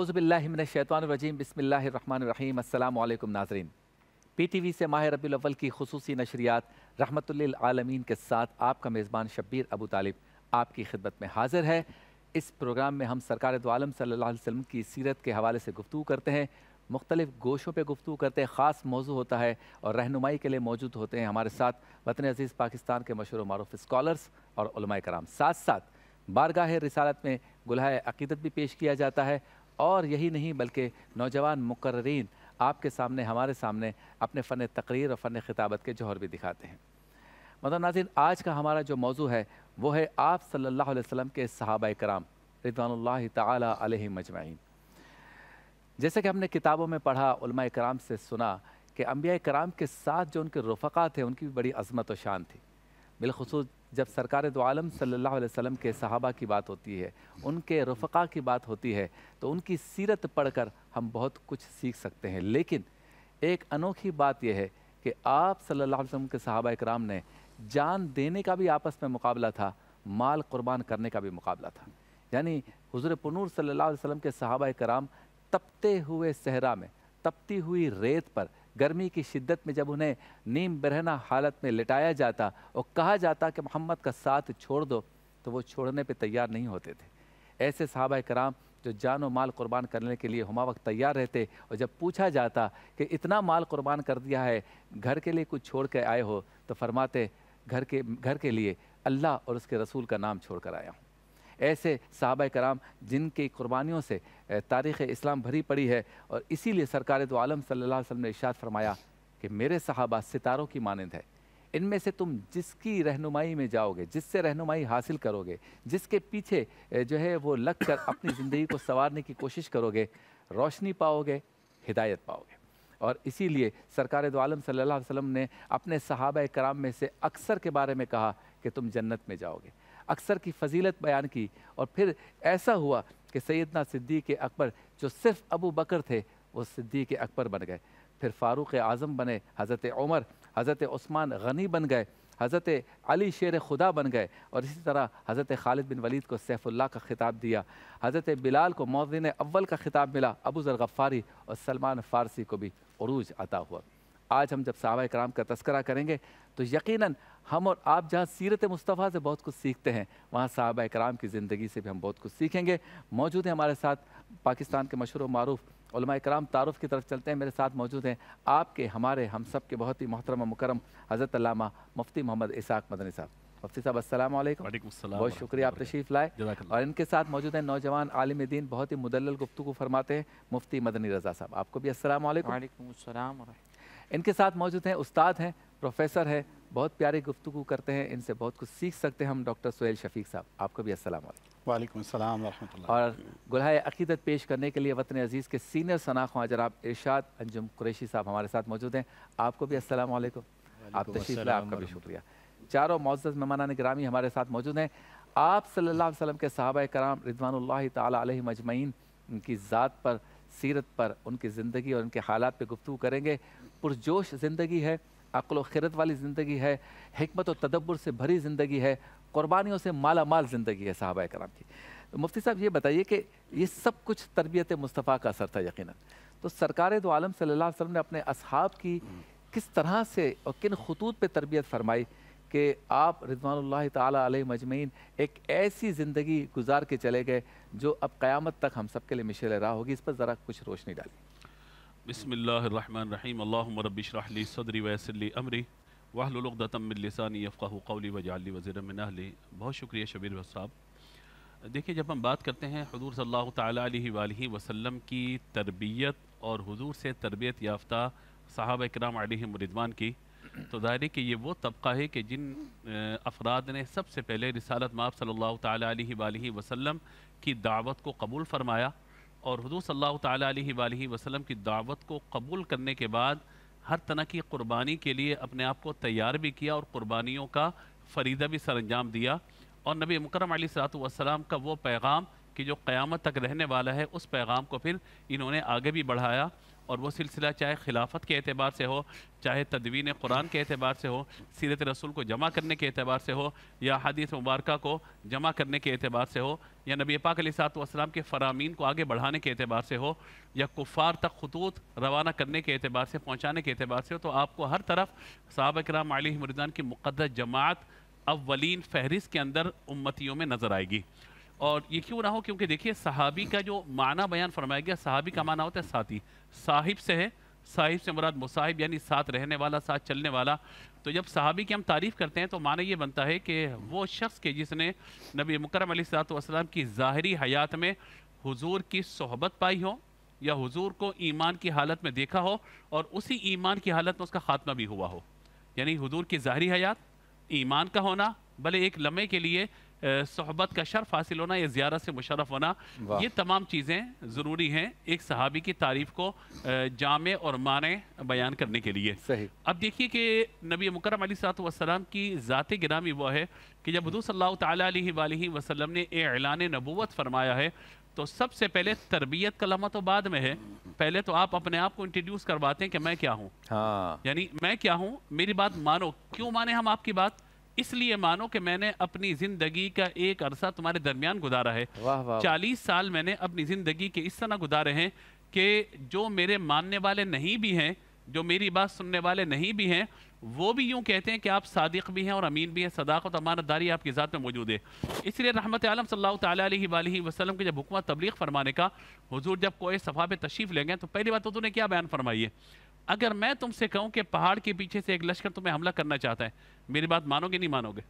आउज़बिल्लिमिनशैतवानरजीम बसमीम अल्लाम नाजरीन पी टी वी से माह रबील की खसूसी नशरियात रहमतमीन के साथ आपका मेज़बान शब्बीर अबू तालिब आपकी खिदमत में हाजिर है इस प्रोग्राम में हम सरकार दोम सल्ला वसम की सीरत के हवाले से गुफ्तू करते हैं मुख्तलिफ़ गोशों पर गुफ्तू करते हैं ख़ास मौजू होता है और रहनुमाई के लिए मौजूद होते हैं हमारे साथ वतन अज़ीज़ पाकिस्तान के मशहूर मरूफ स्कॉलर्स और कराम साथ साथ बारगाह रिसालत में गुलाह अकीदत भी पेश किया जाता है और यही नहीं बल्कि नौजवान मुकर्रीन आपके सामने हमारे सामने अपने फ़न तकरीर और फ़न खिताबत के जौहर भी दिखाते हैं मतलब नाजिन आज का हमारा जो मौजू है वो है आप सल्लल्लाहु अलैहि वसल्लम के सहाबा कराम रिदवान तह जैसे कि हमने किताबों में पढ़ा कराम से सुना कि अम्बिया कराम के साथ जो उनके रफ़ा थे उनकी भी बड़ी अजमत व शान थी बिलखसूस जब सरकार दो आलम सल्लल्लाहु के सहाबा की बात होती है उनके रफ़ा की बात होती है तो उनकी सीरत पढ़कर हम बहुत कुछ सीख सकते हैं लेकिन एक अनोखी बात यह है कि आप सल्ला वसम के सहाबा कराम ने जान देने का भी आपस में मुकाबला था माल कुर्बान करने का भी मुकाबला था यानी हजर पनूर सल्ला वसम के सहाबा कराम तपते हुए सहरा में तपती हुई रेत पर गर्मी की शिद्दत में जब उन्हें नीम बरहना हालत में लिटाया जाता और कहा जाता कि मोहम्मद का साथ छोड़ दो तो वो छोड़ने पर तैयार नहीं होते थे ऐसे साहब कराम जो जान और माल कुर्बान करने के लिए हमा वक्त तैयार रहते और जब पूछा जाता कि इतना माल कुर्बान कर दिया है घर के लिए कुछ छोड़ कर आए हो तो फरमाते घर के घर के लिए अल्लाह और उसके रसूल का नाम छोड़ कर आया हूँ ऐसे साहब कराम जिनकी कुर्बानियों से तारीख़ इस्लाम भरी पड़ी है और इसीलिए सरकार तो आलम सल्ला वसम ने इशाद फरमाया कि मेरे साहबा सितारों की मानंद है इनमें से तुम जिसकी रहनुमाई में जाओगे जिससे रहनुमाई हासिल करोगे जिसके पीछे जो है वो लग कर अपनी ज़िंदगी को संवारने की कोशिश करोगे रोशनी पाओगे हिदायत पाओगे और इसीलिए सरकार दो आलम सल्लल्लाहु अलैहि वसल्लम ने अपने सहाबा कराम में से अक्सर के बारे में कहा कि तुम जन्नत में जाओगे अक्सर की फजीलत बयान की और फिर ऐसा हुआ कि सैदना सिद्दीक अकबर जो सिर्फ अबू बकर थे वो सिद्दीक अकबर बन गए फिर फ़ारूक़ आज़म बने हज़रत उमर हज़रत उस्मान गनी बन गए हज़रत अली शेर खुदा बन गए और इसी तरह हज़रत खालिद बिन वलीद को सैफुल्ला का ख़िताब दिया हज़रत बिलाल को मौजिन अव्वल का ख़िताब मिला अबू ज़र गफ़ारी और सलमान फ़ारसी को भी अरूज अता हुआ आज हम जब सहाबा कराम का तस्करा करेंगे तो यकीनन हम और आप जहाँ सीरत मुस्तफ़ा से बहुत कुछ सीखते हैं वहाँ साहब कराम की ज़िंदगी से भी हम बहुत कुछ सीखेंगे मौजूद हैं हमारे साथ पाकिस्तान के मशहूर मरूफ़ कराम तारफ़ की तरफ चलते हैं मेरे साथ मौजूद हैं आपके हमारे हम सब के बहुत ही मोहतरम मुकरम हज़रत लामा मुफ्ती मोहम्मद इसाक मदनी साहब मुफ्ती साहब असल बहुत शुक्रिया आप तशरीफ़ लाए और इनके साथ मौजूद हैं नौजवान आलिम दीन बहुत ही मुदल गुफ्तु को फरमाते हैं मुफ्ती मदनी रजा साहब आपको भी असल इनके साथ मौजूद हैं उस्ताद हैं प्रोफेसर है बहुत प्यारे गुफ्तु करते हैं इनसे बहुत कुछ सीख सकते हैं हम डॉक्टर सुहेल शफीक साहब आपको भी असल वाले और गुलाह अकीदत पेश करने के लिए वतन अजीज़ के सीनियर सनाख हुआ जनाब इरशाद अंजुम कुरेशी साहब हमारे साथ मौजूद हैं आपको भी अस्सलाम आप तशीफ लें आपका भी शुक्रिया चारों मोज़ मेहमान ग्रामी हमारे साथ मौजूद हैं आप सल्ला वसलम के साहब कराम रिजवान तल मजमैन उनकी ज़ात पर सीरत पर उनकी ज़िंदगी और उनके हालात पर गुफ्तु करेंगे पुरजोश ज़िंदगी है अक्ल खिरत वाली ज़िंदगी है हमत और तदब्बर से भरी ज़िंदगी है क़ुरबानियों से माला माल ज़िंदगी है साहबा कराम की तो मुफ्ती साहब ये बताइए कि ये सब कुछ तरबियत मुस्तफ़ा का असर था यकीन तो सरकार दो तो आलम सल्ला वसम ने अपने अहाब की किस तरह से और किन खतूत पर तरबियत फरमाई कि आप रिजवान तजमैन एक ऐसी ज़िंदगी गुजार के चले गए जो अब क़्यामत तक हम सब के लिए मिशल राह होगी इस पर ज़रा कुछ रोशनी डाली बसमीम अल्लाम रबिशरहली सदरी वैसली अमरी वाहलतमिलसानी यफ़ा कौली वजाली वज़र मिनहली बहुत शुक्रिया शबीर साहब देखिए जब हम बात करते हैं हजूर सल्ला तह वसम की तरबियत और हजूर से तरबियत याफ़्ता साहब कराम रिदवान की तो ज़ाहिर है कि ये वो तबका है कि जिन अफराद ने सबसे पहले रिसालत माप सल्ला तह वसम की दावत को कबूल फ़रमाया और हजू सल तली वसलम की दावत को कबूल करने के बाद हर तरह की कुर्बानी के लिए अपने आप को तैयार भी किया और कुर्बानियों का फरीदा भी सर अंजाम दिया और नबी मुकरम सलाम का वो पैगाम कि जो क़्यामत तक रहने वाला है उस पैगाम को फिर इन्होंने आगे भी बढ़ाया और वह सिलसिला चाहे खिलाफत के अतबार से हो चाहे तदवीन कुरान के अतबार से हो सीरत रसूल को जमा करने के अतबार से हो या हदीस मुबारक को जमा करने के अतबार से हो या नबी पाक सातम के फ़रामीन को आगे बढ़ाने के अतबार से हो या कुफ़ार तक खतूत रवाना करने के अतबार से पहुँचाने के अतबार से हो तो आपको हर तरफ सबक राम मरदान की मुक़दस जमात अवलिन फहरिस्त के अंदर उम्मतियों में नज़र आएगी और ये क्यों ना हो क्योंकि देखिए सहाबी का जो माना बयान फरमाया गया सहाबी का माना होता है साथी साहिब से है साहिब से मुराद मुसाहिब यानी साथ रहने वाला साथ चलने वाला तो जब साहबी की हम तारीफ़ करते हैं तो माना ये बनता है कि वो शख्स के जिसने नबी मुकरम सलाम की ज़ाहरी हयात में हुजूर की सोहबत पाई हो या हुजूर को ईमान की हालत में देखा हो और उसी ईमान की हालत में उसका खात्मा भी हुआ हो यानी हुजूर की ज़ाहरी हयात ईमान का होना भले एक लम्हे के लिए सोहबत का शर्फ हासिल होना या ज़्यादा से मुशरफ होना ये तमाम चीज़ें ज़रूरी हैं एक सहाबी की तारीफ़ को जामे और माने बयान करने के लिए सही अब देखिए कि नबी मुकरम सलाम की ज़ात गिरामी वह है कि जब हजू सल्ला वसलम ने एलान नबूत फरमाया है तो सबसे पहले तरबियत का लम्हा तो बाद में है पहले तो आप अपने आप को इंट्रोड्यूस करवाते हैं कि मैं क्या हूँ हाँ। यानी मैं क्या हूँ मेरी बात मानो क्यों माने हम आपकी बात इसलिए मानो कि मैंने अपनी जिंदगी का एक अरसा तुम्हारे दरमियान गुजारा है चालीस साल मैंने अपनी जिंदगी के इस तरह गुजारे हैं कि जो मेरे मानने वाले नहीं भी हैं जो मेरी बात सुनने वाले नहीं भी हैं वो भी यूं कहते हैं कि आप सादिक भी हैं और अमीन भी हैं सदाकत अमानतदारी आपकी ज़ात में मौजूद है इसलिए रहमत आलम सल्ला वसलम के जब हुक्म तबलीग फरमाने का हजूर जब कोई सफ़ा पे तशरीफ़ लेंगे तो पहली बात तो तूने क्या बयान फरमाई है अगर मैं तुमसे कहूं कि पहाड़ के पीछे से एक लश्कर तुम्हें हमला करना चाहता है मेरी बात मानोगे नहीं मानोगे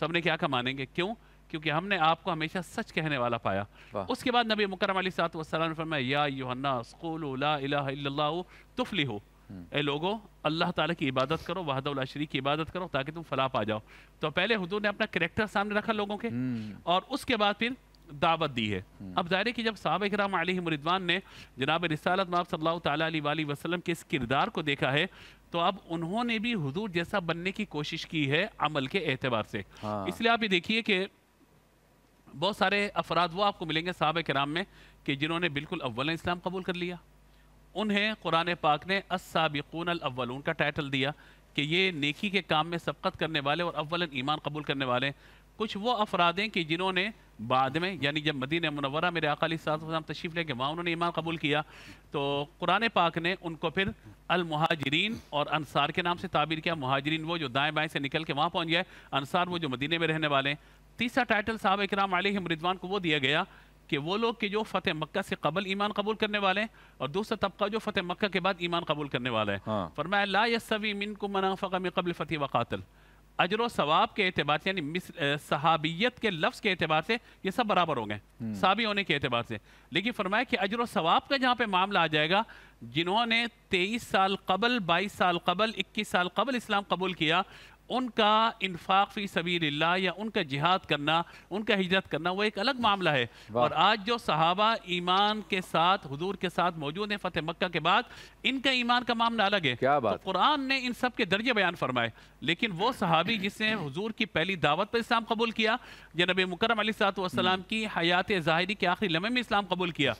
सबने क्या कहा मानेंगे क्यों क्योंकि हमने आपको हमेशा सच कहने वाला पाया उसके बाद नबी मुकरम अली सात वसलम फरमाया तुफली हो हम्म। ए लोगो अल्लाह ताला की इबादत करो वाहदा शरीक की इबादत करो ताकि तुम फला पा जाओ तो पहले हजूर ने अपना करेक्टर सामने रखा लोगों के हम्म। और उसके बाद फिर दावत दी है हम्म। अब ज़ाहिर है कि जब साहब कराम मरिदवान ने जनाब रिसालत माब सल्ला वसलम के इस किरदार को देखा है तो अब उन्होंने भी हजूर जैसा बनने की कोशिश की है अमल के एतबार से हाँ। इसलिए आप ये देखिए कि बहुत सारे अफराद वो आपको मिलेंगे साहब कराम में कि जिन्होंने बिल्कुल अव्वल इस्लाम कबूल कर लिया उन्हें कुरान पाक ने असाबिकून अव्वलून का टाइटल दिया कि ये नेकी के काम में सबकत करने वाले और अव्वलन ईमान कबूल करने वाले कुछ वो अफराद हैं कि जिन्होंने बाद में यानी जब मदीन मनवरा मेरे अकाली साहब तशीफ लेके वहाँ उन्होंने ईमान कबूल किया तो कुरान पाक ने उनको फिर अलमहाजरीन और अनसार के नाम से ताबीर किया महाजरीन वो जो दाएँ बाएँ से निकल के वहाँ पहुँच गए अनसार वो जो मदीने में रहने वाले हैं तीसरा टाइटल साहब इकराम आलिम रिजवान को वो दिया गया कि वो लोग के जो फतेह मक्का से कबल ईमान कबूल करने वाले हैं और दूसरा तबका जो फतेह मक्का के बाद ईमान कबूल करने वाला है हाँ। फरमाया ला मिन को में कबल फ़तेह वकातल अजर सवाब के एतबार से यानी सहाबियत के लफ्ज़ के एतबार से ये सब बराबर हो गए हम्म। साबी होने के एतबार से लेकिन फरमाया कि अजर सवाब का जहाँ पे मामला आ जाएगा जिन्होंने तेईस साल कबल बाईस साल कबल इक्कीस साल कबल इस्लाम कबूल किया उनका इनफाक फ़ी सबील या उनका जिहाद करना उनका हिजरत करना वो एक अलग मामला है और आज जो सहाबा ईमान के साथ हजूर के साथ मौजूद हैं फ़तेह मक्का के बाद इनका ईमान का मामला अलग है क्या बात तो कुरान ने इन सब के दर्जे बयान फरमाए लेकिन वो सहाबी जिसने हजूर की पहली दावत पर इस्लाम कबूल किया जनबी मुकरम वसलाम हम्म। की हयात ज़ाहरी के आखिरी लम्हे में इस्लाम कबूल किया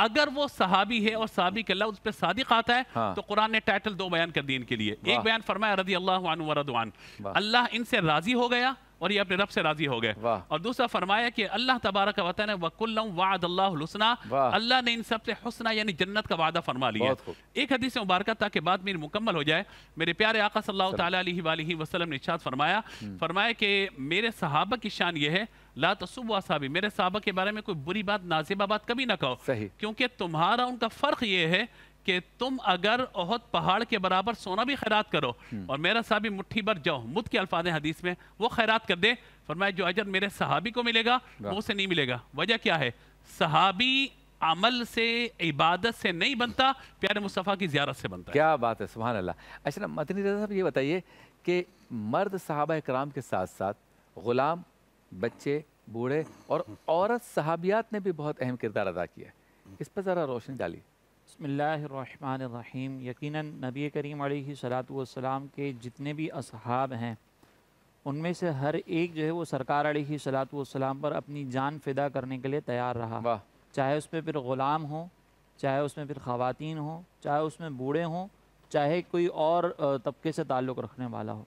अगर वो सहाबी है और सहाबी के उस पे सादिक आता है हाँ। तो कुरान ने टाइटल दो बयान कर दिए इनके लिए एक बयान फरमाया रजी अल्लाह वरदान अल्लाह इनसे राजी हो गया और ये अपने रब से राजी हो गए और दूसरा फरमाया कि अल्लाह तबारक वतन वकुल्लम अल्लाह ने इन सब से हसना यानी जन्नत का वादा फरमा लिया एक हदीस मुबारक ताकि बाद में मुकम्मल हो जाए मेरे प्यारे आका सल्लल्लाहु अलैहि वसल्लम ने इशाद फरमाया हम्म। फरमाया कि मेरे सहाबा की शान ये है ला तसुब साहबी मेरे साहबा के बारे में कोई बुरी बात नाजिबा बात कभी ना कहो सही क्योंकि तुम्हारा उनका फ़र्क ये है कि तुम अगर ओहद पहाड़ के बराबर सोना भी खैरात करो हम्म। और मेरा साहबी मुठ्ठी भर जाओ मुद के अल्फाज हदीस में वो खैरात कर दे फरमाया जो अजर मेरे सहाबी को मिलेगा वो उसे नहीं मिलेगा वजह क्या है सहाबी अमल से इबादत से नहीं बनता प्यारे मुस्तफ़ा की ज्यारत से बनता क्या है। बात है सुबह अल्लाह अच्छा मतनी रजा साहब ये बताइए कि मर्द साहबा कराम के साथ साथ ग़ुलाम बच्चे बूढ़े और औरत सहाबियात ने भी बहुत अहम किरदार अदा किया इस पर ज़रा रोशनी डाली बसमीम यकीन नबी करीम सलाम के जितने भी असहाब हैं उनमें से हर एक जो है वो सरकार अली सलाम पर अपनी जान फिदा करने के लिए तैयार रहा चाहे उसमें फिर ग़ुलाम हो चाहे उसमें फिर ख़वान हो चाहे उसमें बूढ़े हों चाहे कोई और तबके से ताल्लुक़ रखने वाला हो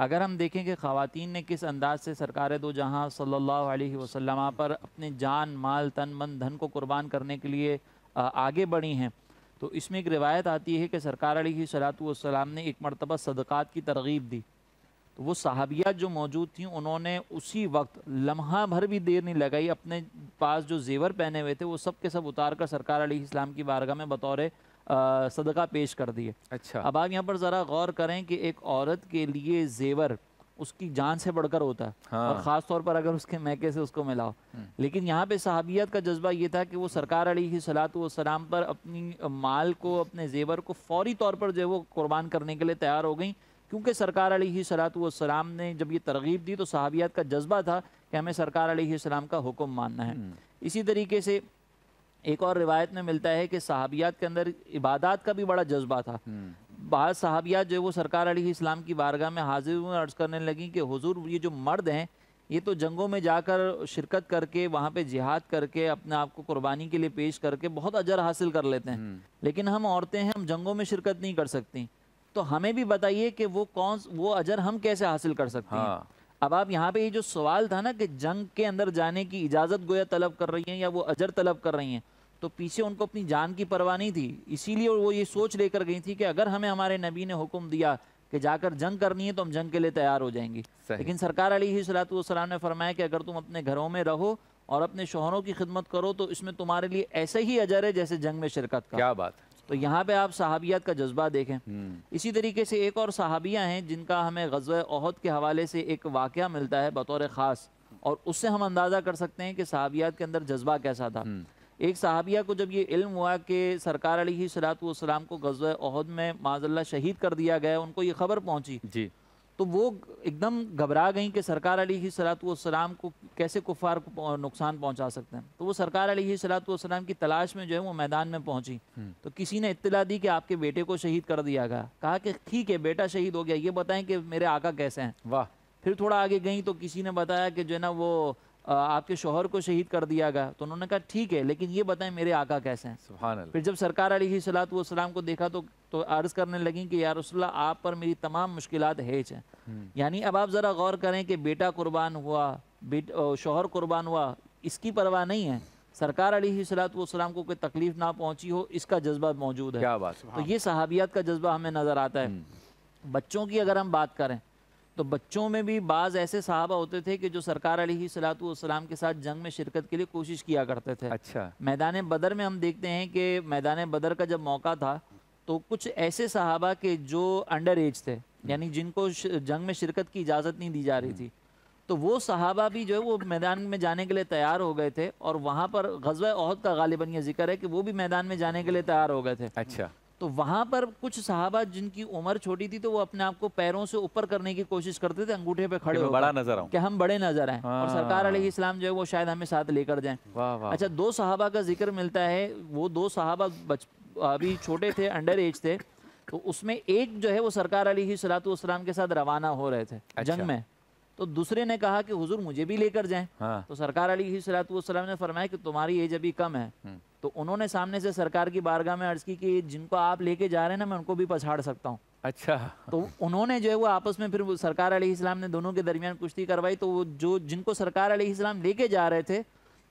अगर हम देखें कि खातन ने किस अंदाज से सरकार दो जहाँ सल्ला वसलम पर अपने जान माल तन मन धन को कुर्बान करने के लिए आगे बढ़ी हैं तो इसमें एक रिवायत आती है कि सरकार सलातम ने एक मरतबा सदक़ात की तरगीब दी तो वो सहाबियात जो मौजूद थी उन्होंने उसी वक्त लम्हा भर भी देर नहीं लगाई अपने पास जो जेवर पहने हुए थे वो सब के सब उतार कर सरकार इस्लाम की बारगाह में बतौर सदका पेश कर दिए अच्छा अब आप यहाँ पर ज़रा गौर करें कि एक औरत के लिए जेवर उसकी जान से बढ़कर होता है हाँ। और ख़ास तौर पर अगर उसके मैके से उसको मिलाओ हम्म। लेकिन यहाँ पे सहाबियत का जज्बा ये था कि वो सरकार अली सलाम पर अपनी माल को अपने जेवर को फौरी तौर पर जो वो कुर्बान करने के लिए तैयार हो गई क्योंकि सरकार अली सलाम ने जब ये तरगीब दी तो सहाबियत का जज्बा था कि हमें सरकार सलाम का हुक्म मानना है हम्म। इसी तरीके से एक और रिवायत में मिलता है कि सहाबियात के अंदर इबादत का भी बड़ा जज्बा था हम्म। बाद सहाबियात जो है वो सरकार अली इस्लाम की बारगाह में हाजिर हुए अर्ज़ करने लगी कि हुजूर ये जो मर्द हैं ये तो जंगों में जाकर शिरकत करके वहाँ पे जिहाद करके अपने आप को कुर्बानी के लिए पेश करके बहुत अजर हासिल कर लेते हैं हम्म। लेकिन हम औरतें हैं हम जंगों में शिरकत नहीं कर सकती तो हमें भी बताइए कि वो कौन वो अजर हम कैसे हासिल कर सकते हैं हाँ। अब आप यहाँ पे ये जो सवाल था ना कि जंग के अंदर जाने की इजाज़त गोया तलब कर रही हैं या वो अजर तलब कर रही हैं तो पीछे उनको अपनी जान की परवाह नहीं थी इसीलिए वो ये सोच लेकर गई थी कि अगर हमें हमारे नबी ने हुक्म दिया कि जाकर जंग करनी है तो हम जंग के लिए तैयार हो जाएंगे लेकिन सरकार अली सलातम ने फरमाया कि अगर तुम अपने घरों में रहो और अपने शोहरों की खिदमत करो तो इसमें तुम्हारे लिए ऐसे ही अजर है जैसे जंग में शिरकत का क्या बात तो यहाँ पे आप सहाबियात का जज्बा देखें हम्म। इसी तरीके से एक और सहाबियाँ हैं जिनका हमें गज़ अहद के हवाले से एक वाक़ मिलता है बतौर ख़ास और उससे हम अंदाज़ा कर सकते हैं कि सहाबियात के अंदर जज्बा कैसा था हम्म। एक सहाबिया को जब ये इल्म हुआ कि सरकार अली सलातम को अहद में माजल्ला शहीद कर दिया गया उनको ये खबर पहुंची जी तो वो एकदम घबरा गई कि सरकार अली सलातम को कैसे कुफार को नुकसान पहुंचा सकते हैं तो वो सरकार अली सलातम की तलाश में जो है वो मैदान में पहुंची हम्म। तो किसी ने इतला दी कि आपके बेटे को शहीद कर दिया गया कहा कि ठीक है बेटा शहीद हो गया ये बताएं कि मेरे आका कैसे हैं वाह फिर थोड़ा आगे गई तो किसी ने बताया कि जो है ना वो आपके शोहर को शहीद कर दिया गया तो उन्होंने कहा ठीक है लेकिन ये बताएं मेरे आका कैसे हैं फिर जब सरकार अली सलात तो वाम को देखा तो तो अर्ज़ करने लगी कि यार रसोल्ला आप पर मेरी तमाम मुश्किल हैज हैं हम्म। यानी अब आप ज़रा गौर करें कि बेटा कुर्बान हुआ बेट शोहर कुर्बान हुआ इसकी परवाह नहीं है सरकार अली तो वाम को कोई तकलीफ ना पहुंची हो इसका जज्बा मौजूद है क्या बात तो ये सहाबियात का जज्बा हमें नज़र आता है हम्म। बच्चों की अगर हम बात करें तो बच्चों में भी बाज़ ऐसे साहबा होते थे कि जो सरकार अली सलातम के साथ जंग में शिरकत के लिए कोशिश किया करते थे अच्छा मैदान बदर में हम देखते हैं कि मैदान बदर का जब मौका था तो कुछ ऐसे सहाबा के जो अंडर एज थे यानी जिनको जंग में शिरकत की इजाज़त नहीं दी जा रही थी तो वो सहाबा भी जो है वो मैदान में जाने के लिए तैयार हो गए थे और वहाँ पर गजब अहद का गालिबन यह जिक्र है कि वो भी मैदान में जाने के लिए तैयार हो गए थे अच्छा तो वहाँ पर कुछ साहबा जिनकी उम्र छोटी थी तो वो अपने आप को पैरों से ऊपर करने की कोशिश करते थे अंगूठे पे खड़े बड़ा नजर कि हम बड़े नजर आए और हाँ। सरकार अली इस्लाम जो है वो शायद हमें साथ लेकर जाएं अच्छा दो साहबा का जिक्र मिलता है वो दो साहबा बच अभी छोटे थे अंडर एज थे तो उसमें एक जो है वो सरकार अली सलातम के साथ रवाना हो रहे थे जंग अच्छा। में तो दूसरे ने कहा कि हुजूर मुझे भी लेकर जाएं हाँ। तो सरकार अली सलातम ने फरमाया कि तुम्हारी एज अभी कम है हम्म। तो उन्होंने सामने से सरकार की बारगाह में अर्ज की कि जिनको आप लेके जा रहे हैं ना मैं उनको भी पछाड़ सकता हूँ अच्छा तो उन्होंने जो है वो आपस में फिर सरकार अली इस्लाम ने दोनों के दरमियान कुश्ती करवाई तो वो जो जिनको सरकार अली इस्लाम लेके जा रहे थे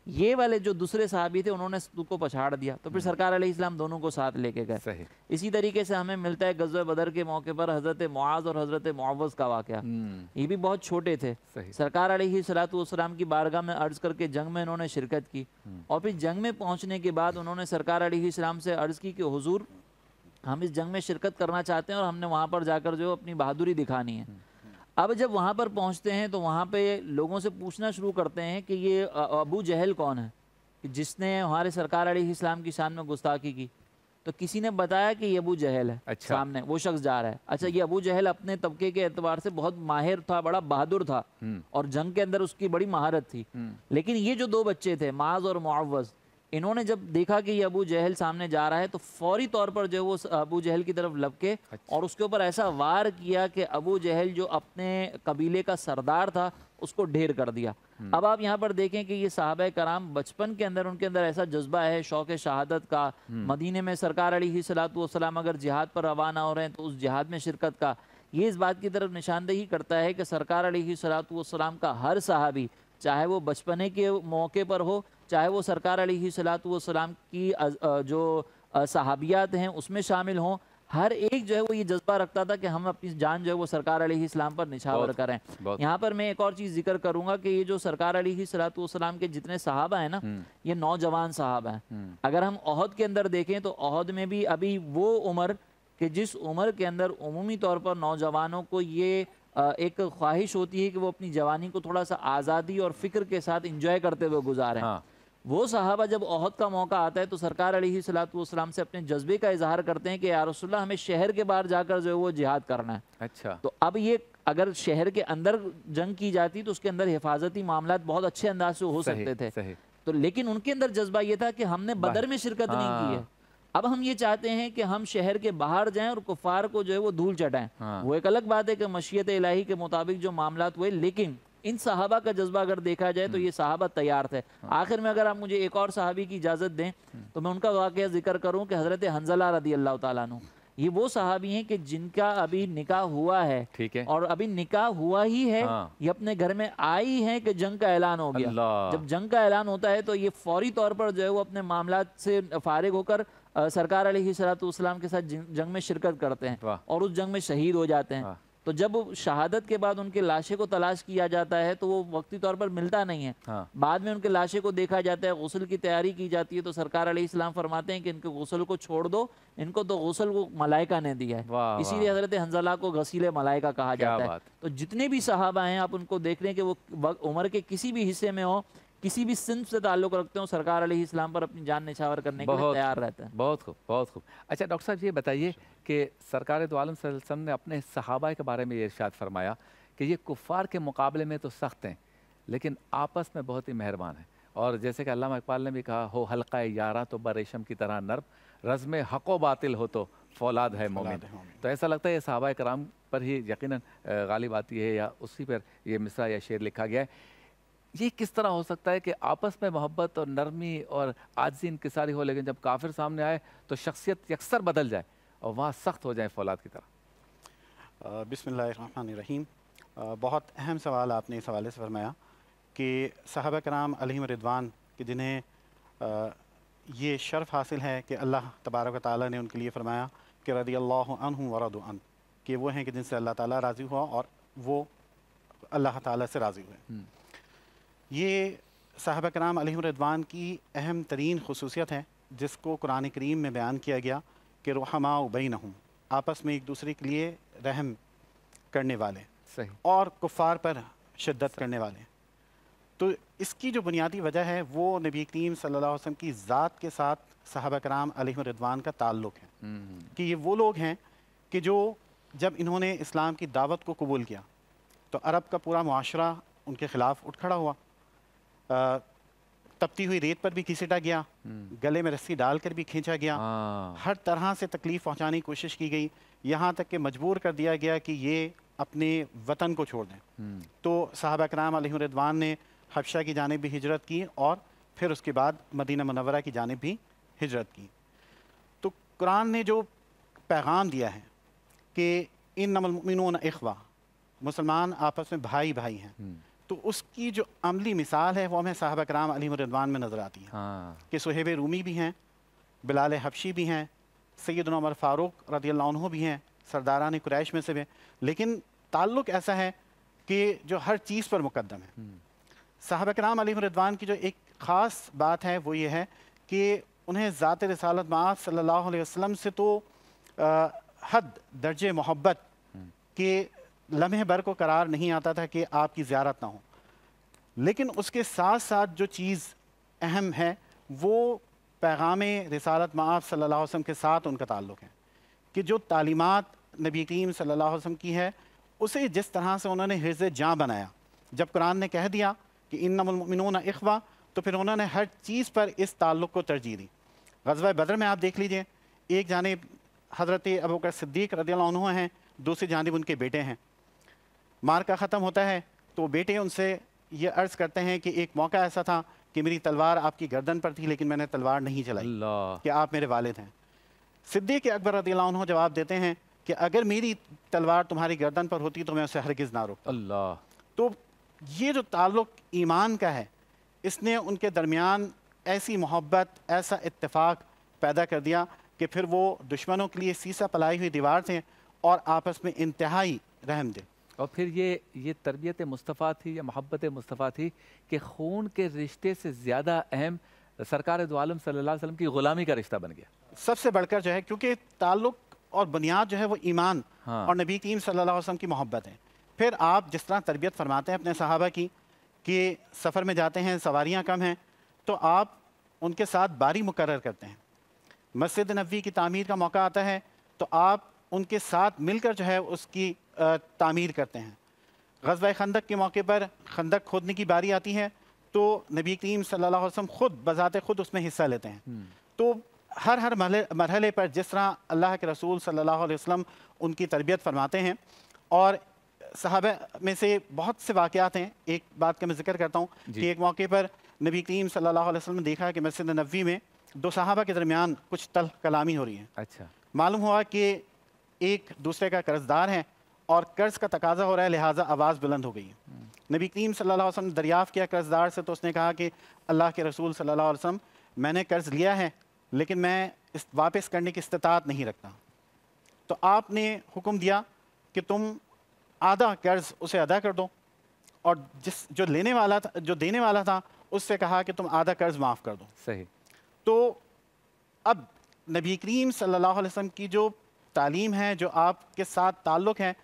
ये वाले जो दूसरे साहबी थे उन्होंने को पछाड़ दिया तो फिर हम्म। सरकार इस्लाम दोनों को साथ लेके गए इसी तरीके से हमें मिलता है गजब बदर के मौके पर हजरत मुआज और हजरत मुआवज का वाक़ हम्म। ये भी बहुत छोटे थे सरकार सलातम की बारगाह में अर्ज करके जंग में इन्होंने शिरकत की हम्म। और फिर जंग में पहुंचने के बाद उन्होंने सरकार इस्लाम से अर्ज की कि हजूर हम इस जंग में शिरकत करना चाहते हैं और हमने वहाँ पर जाकर जो अपनी बहादुरी दिखानी है अब जब वहाँ पर पहुँचते हैं तो वहाँ पे लोगों से पूछना शुरू करते हैं कि ये अबू जहल कौन है जिसने हमारे सरकार अली इस्लाम की शान में गुस्ताखी की तो किसी ने बताया कि ये अबू जहल है अच्छा। सामने वो शख्स जा रहा है अच्छा ये अबू जहल अपने तबके के एतबार से बहुत माहिर था बड़ा बहादुर था हम्म। और जंग के अंदर उसकी बड़ी महारत थी हम्म। लेकिन ये जो दो बच्चे थे माज और मुआवज इन्होंने जब देखा कि ये अबू जहल सामने जा रहा है तो फौरी तौर पर जो है वो अबू जहल की तरफ लपके अच्छा। और उसके ऊपर ऐसा वार किया कि अबू जहल जो अपने कबीले का सरदार था उसको ढेर कर दिया हम्म। अब आप यहाँ पर देखें कि ये साहब कराम बचपन के अंदर उनके अंदर ऐसा जज्बा है शौक शहादत का हम्म। मदीने में सरकार अली सलातम अगर जिहाद पर रवाना हो रहे हैं तो उस जिहाद में शिरकत का ये इस बात की तरफ निशानदेही करता है कि सरकार अली सलातम का हर साहबी चाहे वो बचपने के मौके पर हो चाहे वो सरकार सलातम की जो सहाबियात हैं उसमें शामिल हों हर एक जो है वो ये जज्बा रखता था कि हम अपनी जान जो है वो सरकार इस्लाम पर निछावर करें यहाँ पर मैं एक और चीज़ जिक्र करूंगा कि ये जो सरकार सलाम के जितने साहबा हैं ना हम्म। ये नौजवान साहब हैं हम्म। अगर हम अहद के अंदर देखें तो अहद में भी अभी वो उम्र कि जिस उम्र के अंदर उमूमी तौर पर नौजवानों को ये एक ख्वाहिश होती है कि वो अपनी जवानी को थोड़ा सा आज़ादी और फिक्र के साथ इंजॉय करते हुए गुजारें हाँ। वो सहाबा जब अहद का मौका आता है तो सरकार अली सलाम से अपने जज्बे का इजहार करते हैं कि यारसोल्ला हमें शहर के बाहर जाकर जो है वो जिहाद करना है अच्छा तो अब ये अगर शहर के अंदर जंग की जाती तो उसके अंदर हिफाजती मामला बहुत अच्छे अंदाज से हो सही, सकते थे सही। तो लेकिन उनके अंदर जज्बा ये था कि हमने बदर में शिरकत हाँ। नहीं की है हाँ। अब हम ये चाहते हैं कि हम शहर के बाहर जाएं और कुफार को जो है वो धूल चटाएं हाँ। वो एक अलग बात है कि मशीत इलाही के मुताबिक जो मामला हुए लेकिन इन साहबा का जज्बा अगर देखा जाए तो हम्म। ये साहबा तैयार थे हाँ। आखिर में अगर आप मुझे एक और साहबी की इजाज़त दें हम्म। तो मैं उनका वाक़ जिक्र करूँ कि हज़रत हंजला रदी अल्लाह तु ये वो सहाबी हैं कि जिनका अभी निकाह हुआ है ठीक है और अभी निकाह हुआ ही है हाँ। ये अपने घर में आई हैं कि जंग का ऐलान हो गया जब जंग का ऐलान होता है तो ये फौरी तौर पर जो है वो अपने मामला से फारिग होकर सरकार सलाम के साथ जंग में शिरकत करते हैं और उस जंग में शहीद हो जाते हैं तो जब शहादत के बाद उनके लाशें को तलाश किया जाता है तो वो वक्ती तौर पर मिलता नहीं है हाँ। बाद में उनके लाशें को देखा जाता है गसल की तैयारी की जाती है तो सरकार इस्लाम फरमाते हैं कि इनके गसल को छोड़ दो इनको तो गसल को मलाइका ने दिया है इसीलिए हजरत हंजला को घसीले मलाइका कहा जाता है तो जितने भी साहबा हैं आप उनको देख लें कि वो उम्र के किसी भी हिस्से में हो किसी भी सिंह से ताल्लुक रखते हो सरकार इस्लाम पर अपनी जान निछावर करने के लिए तैयार रहते हैं बहुत खूब बहुत खूब अच्छा डॉक्टर साहब ये बताइए कि सरकार तो आलम ने अपने सहाबा के बारे में ये इर्शाद फरमाया कि ये कुफ़ार के मुकाबले में तो सख्त हैं लेकिन आपस में बहुत ही मेहरबान हैं और जैसे कि अल्लाह इकबाल ने भी कहा हो हल्का यारा तो बरेशम की तरह नर्म रज़म हक व बातिल हो तो फौलाद है मोमिन तो ऐसा लगता है ये सहाबा कराम पर ही यकीन गालिब आती है या उसी पर यह मिसरा या शेर लिखा गया है ये किस तरह हो सकता है कि आपस में मोहब्बत और नरमी और आजी इनकसारी हो लेकिन जब काफिर सामने आए तो शख्सियत अक्सर बदल जाए और वहाँ सख्त हो जाए फौलाद की तरह रहीम बहुत अहम सवाल आपने इस हवाले से फरमाया कि साहब कराम अलीम रिदवान कि जिन्हें ये शर्फ हासिल है कि अल्लाह तबारक ताली ने उनके लिए फरमाया कि रदी अल्लाह वरद अन कि वो हैं कि जिनसे अल्लाह ताली राज़ी हुआ और वो अल्लाह ताली से राज़ी हुए हम्म। ये साहब कराम रिदवान की अहम तरीन खसूसियत है जिसको कुरान करीम में बयान किया गया कि न हूँ आपस में एक दूसरे के लिए रहम करने वाले सही और कुफार पर शिद्दत करने वाले तो इसकी जो बुनियादी वजह है वो नबी करीम सल्लल्लाहु अलैहि वसल्लम की ज़ात के साथ साहब कराम रिदवान का ताल्लुक है हम्म। कि ये वो लोग हैं कि जो जब इन्होंने इस्लाम की दावत को कबूल किया तो अरब का पूरा माशरा उनके ख़िलाफ़ उठ खड़ा हुआ आ, तपती हुई रेत पर भी घिसटा गया हम्म। गले में रस्सी डालकर भी खींचा गया हाँ। हर तरह से तकलीफ पहुंचाने की कोशिश की गई यहाँ तक कि मजबूर कर दिया गया कि ये अपने वतन को छोड़ दें हम्म। तो साहब कराम रिदवान ने हबशा की जानब भी हिजरत की और फिर उसके बाद मदीना मनवरा की जानब भी हिजरत की तो कुरान ने जो पैगाम दिया है कि इन नमिन अखवा मुसलमान आपस में भाई भाई हैं हम्म। तो उसकी जो अमली मिसाल है वो हमें साहब कराम अली रदवान में नज़र आती है हाँ। कि सुहेब रूमी भी हैं बिलाल हफशी भी हैं सैद उमर फ़ारूक रदी अल्लाह भी हैं सरदारान क्रैश में से भी लेकिन ताल्लुक़ ऐसा है कि जो हर चीज़ पर मुकदम है हम्म। साहब कराम अली रदवान की जो एक ख़ास बात है वो ये है कि उन्हें ज़ात रसालत माँ सल्ला वसलम से तो आ, हद दर्ज मोहब्बत हम्म। के लम्हे भर को करार नहीं आता था कि आपकी ज्यारत ना हो लेकिन उसके साथ साथ जो चीज़ अहम है वो पैगाम रसालत माफ़ सल्ला वसम के साथ उनका ताल्लुक़ है कि जो तालीमत नबी करीम सल्ला वसम की है उसे जिस तरह से उन्होंने हिरज जाँ बनाया जब कुरान ने कह दिया कि इन नमिन अखवा तो फिर उन्होंने हर चीज़ पर इस ताल्लुक़ को तरजीह दी गजब बदर में आप देख लीजिए एक जानब हज़रत अबूकर सिद्दीक रदील हैं दूसरी जानब उनके बेटे हैं मार्का ख़त्म होता है तो बेटे उनसे ये अर्ज़ करते हैं कि एक मौका ऐसा था कि मेरी तलवार आपकी गर्दन पर थी लेकिन मैंने तलवार नहीं चलाई कि आप मेरे वालिद हैं सिद्दी के अकबर उन्होंने जवाब देते हैं कि अगर मेरी तलवार तुम्हारी गर्दन पर होती तो मैं उसे हरगिज़ ना रोक अल्लाह तो ये जो ताल्लुक ईमान का है इसने उनके दरमियान ऐसी मोहब्बत ऐसा इत्तेफाक पैदा कर दिया कि फिर वो दुश्मनों के लिए सीसा पलाई हुई दीवार थे और आपस में इंतहाई रहम दिल और फिर ये ये तरबियत मुस्तफ़ा थी या मोहब्बत मुस्तफ़ा थी कि खून के रिश्ते से ज़्यादा अहम सरकार दो सल्ला सल्लल्लाहु की ग़ुलामी का रिश्ता बन गया सबसे बढ़कर जो है क्योंकि ताल्लुक और बुनियाद जो है वो ईमान हाँ। और नबी करीम सल वसम की मोहब्बत है फिर आप जिस तरह तरबियत फरमाते हैं अपने सहाबा की कि सफ़र में जाते हैं सवारियाँ कम हैं तो आप उनके साथ बारी मुकर करते हैं मस्जिद नबी की तमीर का मौका आता है तो आप उनके साथ मिलकर जो है उसकी तामीर करते हैं गजबा खंदक के मौके पर खंदक खोदने की बारी आती है तो नबी करीम सल्लल्लाहु अलैहि वसल्लम खुद बजाते खुद उसमें हिस्सा लेते हैं हम्म। तो हर हर मरहले पर जिस तरह अल्लाह के रसूल सल्लल्लाहु अलैहि वसल्लम उनकी तरबियत फरमाते हैं और साहब में से बहुत से वाक़ात हैं एक बात का मैं जिक्र करता हूँ कि एक मौके पर नबी करीम सल्लल्लाहु अलैहि वसल्लम ने देखा कि मस्जिद नबी में दो साहबा के दरमियान कुछ तल कलामी हो रही है अच्छा मालूम हुआ कि एक दूसरे का कर्जदार है और कर्ज का तकाजा हो रहा है लिहाजा आवाज़ बुलंद हो गई है नबी करीम सल्लल्लाहु अलैहि वसल्लम ने दरियाफ़ किया कर्जदार से तो उसने कहा कि अल्लाह के रसूल सल्लल्लाहु अलैहि वसल्लम मैंने कर्ज़ लिया है लेकिन मैं इस वापस करने की इस्तात नहीं रखता तो आपने हुक्म दिया कि तुम आधा कर्ज़ उसे अदा कर दो और जिस जो लेने वाला था जो देने वाला था उससे कहा कि तुम आधा कर्ज़ माफ़ कर दो सही तो अब नबी करीम सल्लल्लाहु अलैहि वसल्लम की जो तालीम है जो आपके साथ ताल्लुक़ है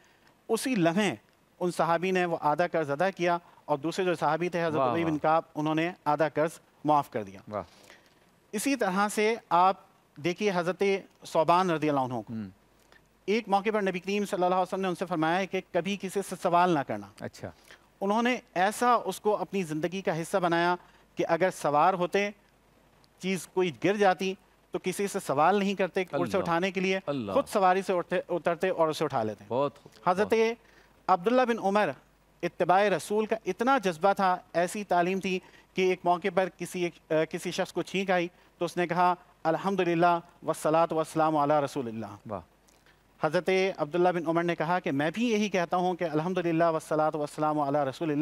उसी लम्हे उन सहाबी ने वो आधा कर्ज अदा किया और दूसरे जो सहाबी थे हजरत बिन काब उन्होंने आधा कर्ज माफ़ कर दिया इसी तरह से आप देखिए हजरत सोबान रदी को हम्म। एक मौके पर नबी करीम सल्लल्लाहु अलैहि वसल्लम ने उनसे फरमाया कि कभी किसी से सवाल ना करना अच्छा उन्होंने ऐसा उसको अपनी ज़िंदगी का हिस्सा बनाया कि अगर सवार होते चीज़ कोई गिर जाती तो किसी से सवाल नहीं करते उसे उठाने के लिए खुद सवारी से उठते उतरते और उसे उठा लेते हजरत अब्दुल्ला बिन उमर इतबा रसूल का इतना जज्बा था ऐसी तालीम थी कि एक मौके पर किसी एक, किसी शख्स को छींक आई तो उसने कहा अलहमदिल्ला वसलात वसलाम अला रसूल हज़रत अब्दुल्ला बिन उमर ने कहा कि मैं भी यही कहता हूँ कि अलहमदिल्ला वसलात वसलाम अला रसूल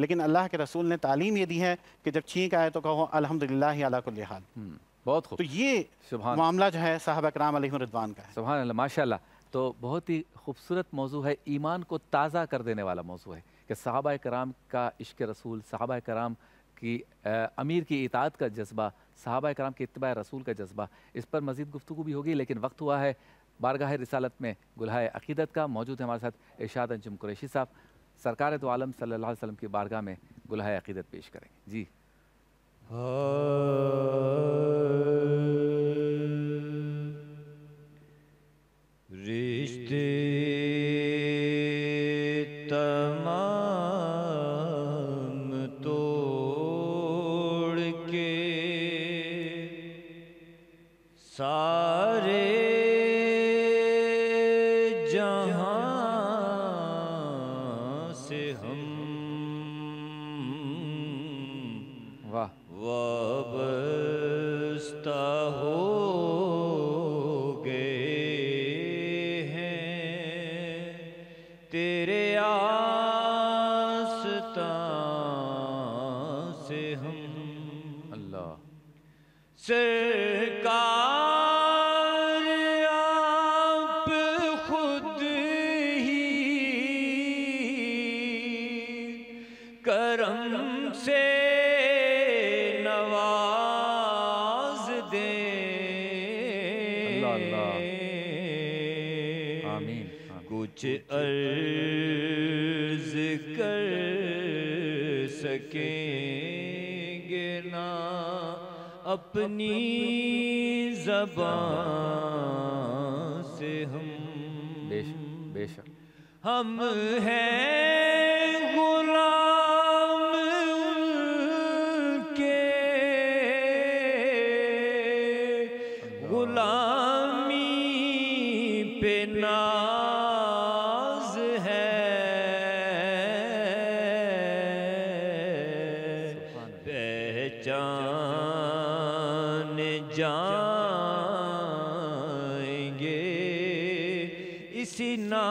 लेकिन अल्लाह के रसूल ने तालीम ये दी है कि जब छींक आए तो कहो अलहमदिल्ला अला कुल्ल हाल हम्म। बहुत खूब तो ये मामला जो है साहब कराम का सुबह माशा तो बहुत ही खूबसूरत मौजू है ईमान को ताज़ा कर देने वाला मौजू है कि साहबा कराम का इश्क रसूल साहबा कराम की आ, अमीर की इताद का जज्बा साहबा कराम के इतबा रसूल का जज्बा इस पर मज़ीद गुफ्तु भी होगी लेकिन वक्त हुआ है बारगाह रिसालत में गुलाए अकीदत का मौजूद है हमारे साथ इर्शाद अंजुम कुरैशी साहब सरकार तो आलम सल्ला वसम की बारगाह में गुलाए अकीदत पेश करें जी ष्ट अपनी जबान से हम बेश बेश हम हैं गुलाम के गुलामी पे नाज है पहचान see now.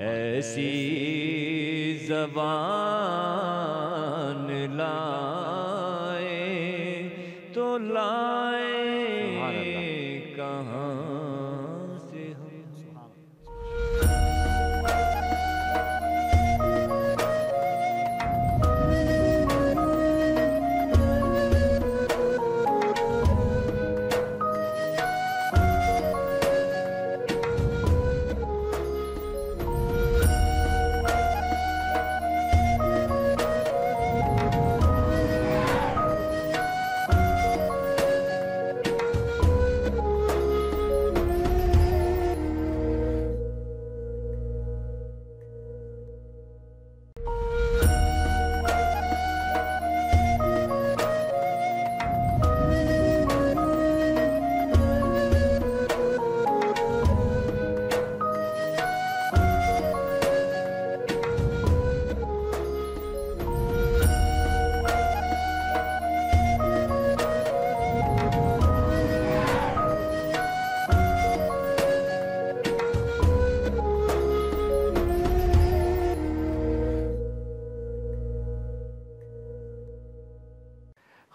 ऐसी जबान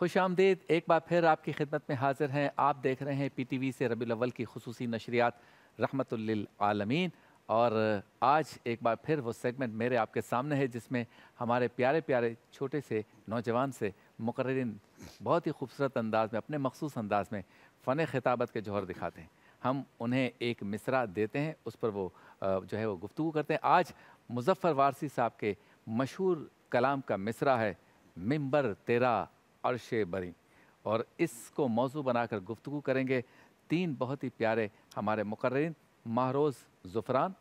खुश आमदेद एक बार फिर आपकी खिदमत में हाजिर हैं आप देख रहे हैं पी टी वी से रबी अव्वल की खसूस नशरियात आलमीन और आज एक बार फिर वो सेगमेंट मेरे आपके सामने है जिसमें हमारे प्यारे प्यारे छोटे से नौजवान से मुकर्रन बहुत ही खूबसूरत अंदाज में अपने मखसूस अंदाज में फ़न खिताबत के जौहर दिखाते हैं हम उन्हें एक मिसरा देते हैं उस पर वो जो है वो गुफ्तु करते हैं आज मुजफ्फ़र वारसी साहब के मशहूर कलाम का मिसरा है मिंबर तेरा अरशे बरी और इसको मौजू बनाकर गुफ्तु करेंगे तीन बहुत ही प्यारे हमारे मुकर्रीन महरोज़ ज़ुफ़रान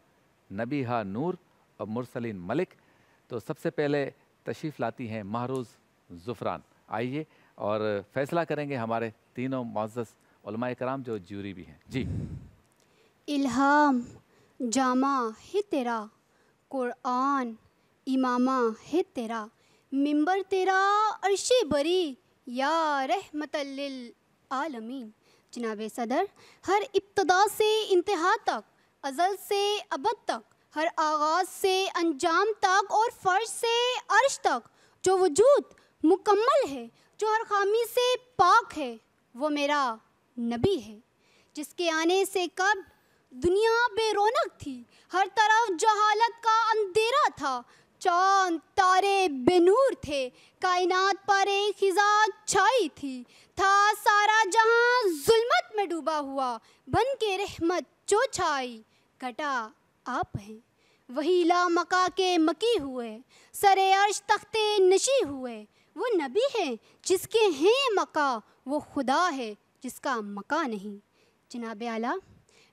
हा नूर और मुरसलिन मलिक तो सबसे पहले तशरीफ़ लाती हैं महरोज़ ज़ुफ़रान आइए और फैसला करेंगे हमारे तीनों मुआज़ कराम जो ज्यूरी भी हैं जी इल्हाम जामा है तेरा कुरान इमामा है तेरा मिंबर तेरा अरशे बरी या रहमतल आलमीन जनाब सदर हर इब्तदा से इंतहा तक अजल से अबद तक हर आगाज़ से अंजाम तक और फ़र्श से अर्श तक जो वजूद मुकम्मल है जो हर खामी से पाक है वो मेरा नबी है जिसके आने से कब दुनिया बेरोनक थी हर तरफ जहालत का अंधेरा था चांद तारे बेनूर थे कायनात पर एक खिजा छाई थी था सारा जहां जुल्मत में डूबा हुआ बन के रहमत जो छाई घटा आप हैं वही ला मका के मकी हुए सरे अर्श तख्ते नशी हुए वो नबी है जिसके हैं मका वो खुदा है जिसका मका नहीं जनाब आला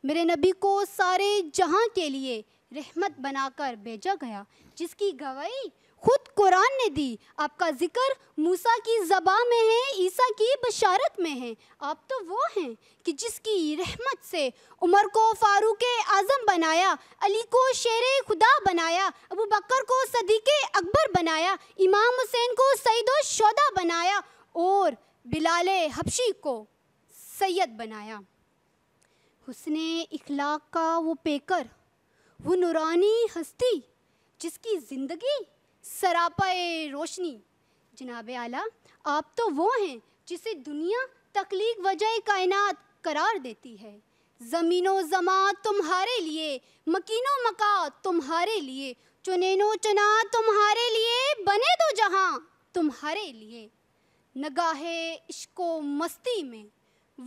मेरे नबी को सारे जहां के लिए रहमत बनाकर भेजा गया जिसकी गवाही खुद कुरान ने दी आपका जिक्र मूसा की ज़बा में है ईसा की बशारत में है आप तो वो हैं कि जिसकी रहमत से उमर को फारूक आज़म बनाया अली को शेर खुदा बनाया अबू बकर को सदीक अकबर बनाया इमाम हुसैन को सईद शोदा बनाया और बिलाल हबशी को सैयद बनाया हुसन इखलाक का वो पेकर वो नुरानी हस्ती जिसकी ज़िंदगी सरापा रोशनी जनाब आला आप तो वो हैं जिसे दुनिया तकलीक वजह कायनात करार देती है जमीनों ज़मा तुम्हारे लिए मकीनों मका तुम्हारे लिए चुनेनो चुना तुम्हारे लिए बने दो जहाँ तुम्हारे लिए नगाहे इश्को मस्ती में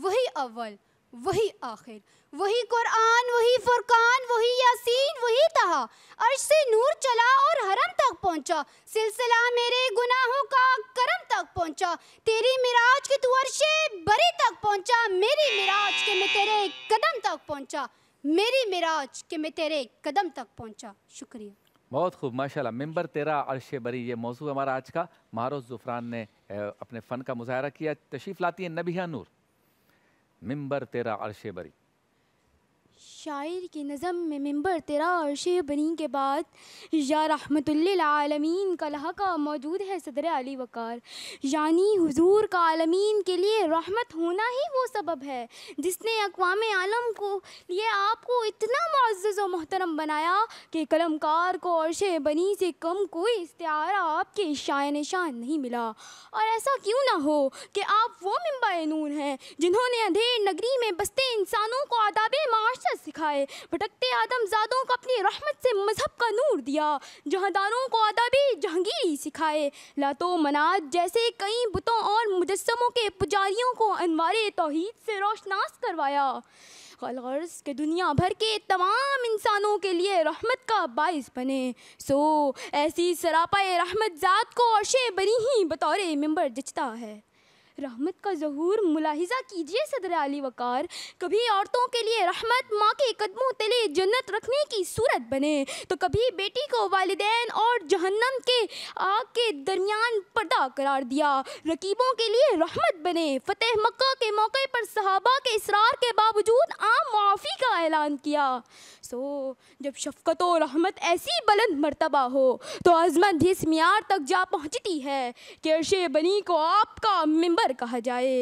वही अव्वल वही आखिर वही कुरान वही फुरकान वही यासीन वही तहा अर्श से नूर चला और हरम तक पहुंचा सिलसिला मेरे गुनाहों का करम तक पहुंचा तेरी मिराज के तू अर्शे बरी तक पहुंचा मेरी मिराज के मैं तेरे कदम तक पहुंचा मेरी मिराज के मैं तेरे कदम तक पहुंचा शुक्रिया बहुत खूब माशाल्लाह मेंबर तेरा अरश बरी ये मौजू हमारा आज का मारो जुफरान ने अपने फ़न का मुजाहरा किया तशरीफ़ लाती है नबिया नूर मेंबर तेरा अरश बरी शायर की नज़म में मंबर तेरा और शेर बनी के बाद या रहमतुल्लामीन का लहका मौजूद है सदर अली वकार यानी हुजूर का आलमीन के लिए रहमत होना ही वो सबब है जिसने अकवाम आलम को लिए आपको इतना मुआज़ व मोहतरम बनाया कि कलमकार को और शेर बनी से कम कोई इस्तारा आपके शायन निशान नहीं मिला और ऐसा क्यों ना हो कि आप वो मेम्बर नून हैं जिन्होंने अंधेर नगरी में बसते इंसानों को आदाब माश रोजा सिखाए भटकते आदमजादों को अपनी रहमत से मजहब का नूर दिया जहादारों को अदबी जहांगीरी सिखाए लातो मनाज जैसे कई बुतों और मुजस्मों के पुजारियों को अनवार तोहद से रोशनास करवाया गर्ज के दुनिया भर के तमाम इंसानों के लिए रहमत का बायस बने सो ऐसी सरापा रहमत ज़ात को अशे बनी ही बतौर मेम्बर जचता है रहमत का जहूर मुलाहिजा कीजिए सदर आली वकार कभी औरतों के लिए रहमत माँ के कदमों तले जन्नत रखने की सूरत बने तो कभी बेटी को वालदे और जहन्नम के आग के दरमियान पर्दा करार दिया रकीबों के लिए रहमत बने फतेह मक्का के मौके पर सहाबा के इसरार के बावजूद आम मुआफ़ी का ऐलान किया सो जब शफकत और रहमत ऐसी बुलंद मरतबा हो तो अजमत जिस मीर तक जा पहुँचती है कि अरश बनी को आपका मंबर कहा जाए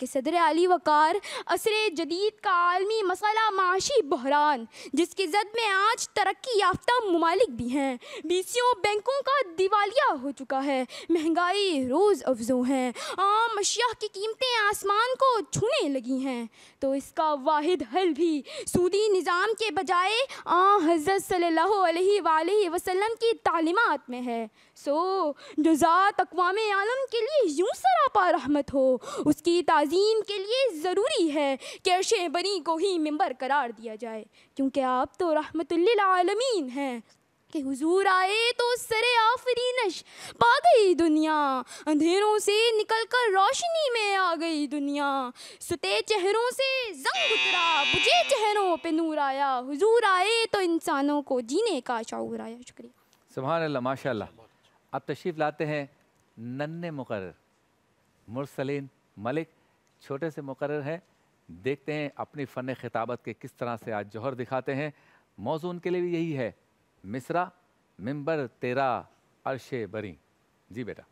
कि सदर अली वकार असर जदीद का आलमी मसला माशी बहरान जिसकी जद में आज तरक्की याफ्ता ममालिक भी हैं बीसियों बैंकों का दिवालिया हो चुका है महंगाई रोज़ अफजो हैं आम अशिया की कीमतें आसमान को छूने लगी हैं तो इसका वाहिद हल भी सूदी निज़ाम के बजाय बजाय हज़रत सल्लल्लाहु वसल्लम की तालीमत में है सो जजात अकवाम आलम के लिए यूँ सरापा रहमत हो उसकी तज़ीम के लिए ज़रूरी है कि अर्श बनी को ही मंबर करार दिया जाए क्योंकि आप तो रहमतुल्लिल आलमीन हैं कि हुजूर आए तो सरे आफरीनश पा गई दुनिया अंधेरों से निकलकर रोशनी में आ गई दुनिया सुते चेहरों से जंग उतरा बुझे चेहरों पे नूर आया हुजूर आए तो इंसानों को जीने का शाऊर आया शुक्रिया सुबह अल्लाह माशा अब तशरीफ़ लाते हैं नन्हे मुकर मुरसलिन मलिक छोटे से मुकर हैं देखते हैं अपनी फ़न खिताबत के किस तरह से आज जौहर दिखाते हैं मौजू उनके लिए भी यही है मिसरा मिंबर तेरा अरश बरी जी बेटा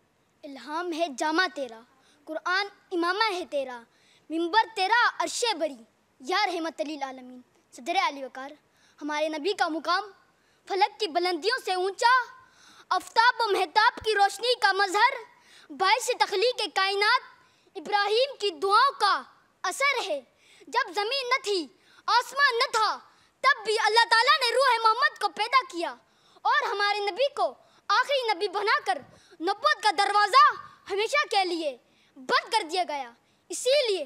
इल्हाम है जामा तेरा कुरान इमामा है तेरा मिंबर तेरा अरश बरी या रहमत आलमीन सदर अली वकार हमारे नबी का मुकाम फलक की बुलंदियों से ऊंचा अफताब व महताब की रोशनी का मजहर बायस तख्लीक कायनात इब्राहिम की दुआओं का असर है जब ज़मीन न थी आसमान न था तब भी अल्लाह ताला ने रूह मोहम्मद को पैदा किया और हमारे नबी को आखिरी नबी बनाकर नब्बत का दरवाज़ा हमेशा के लिए बंद कर दिया गया इसीलिए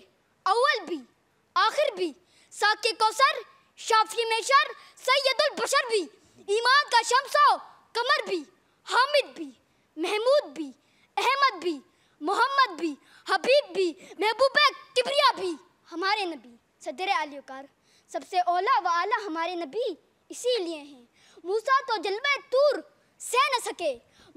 अव्वल भी आखिर भी साके कौसर शाफी मेशर सैदुल बशर भी ईमान का शमसो कमर भी हामिद भी महमूद भी अहमद भी मोहम्मद भी हबीब भी महबूब किबरिया भी हमारे नबी सदर आलियोकार सबसे ओला व आला हमारे नबी इसीलिए हैं मूसा तो जलवे तूर सह न सके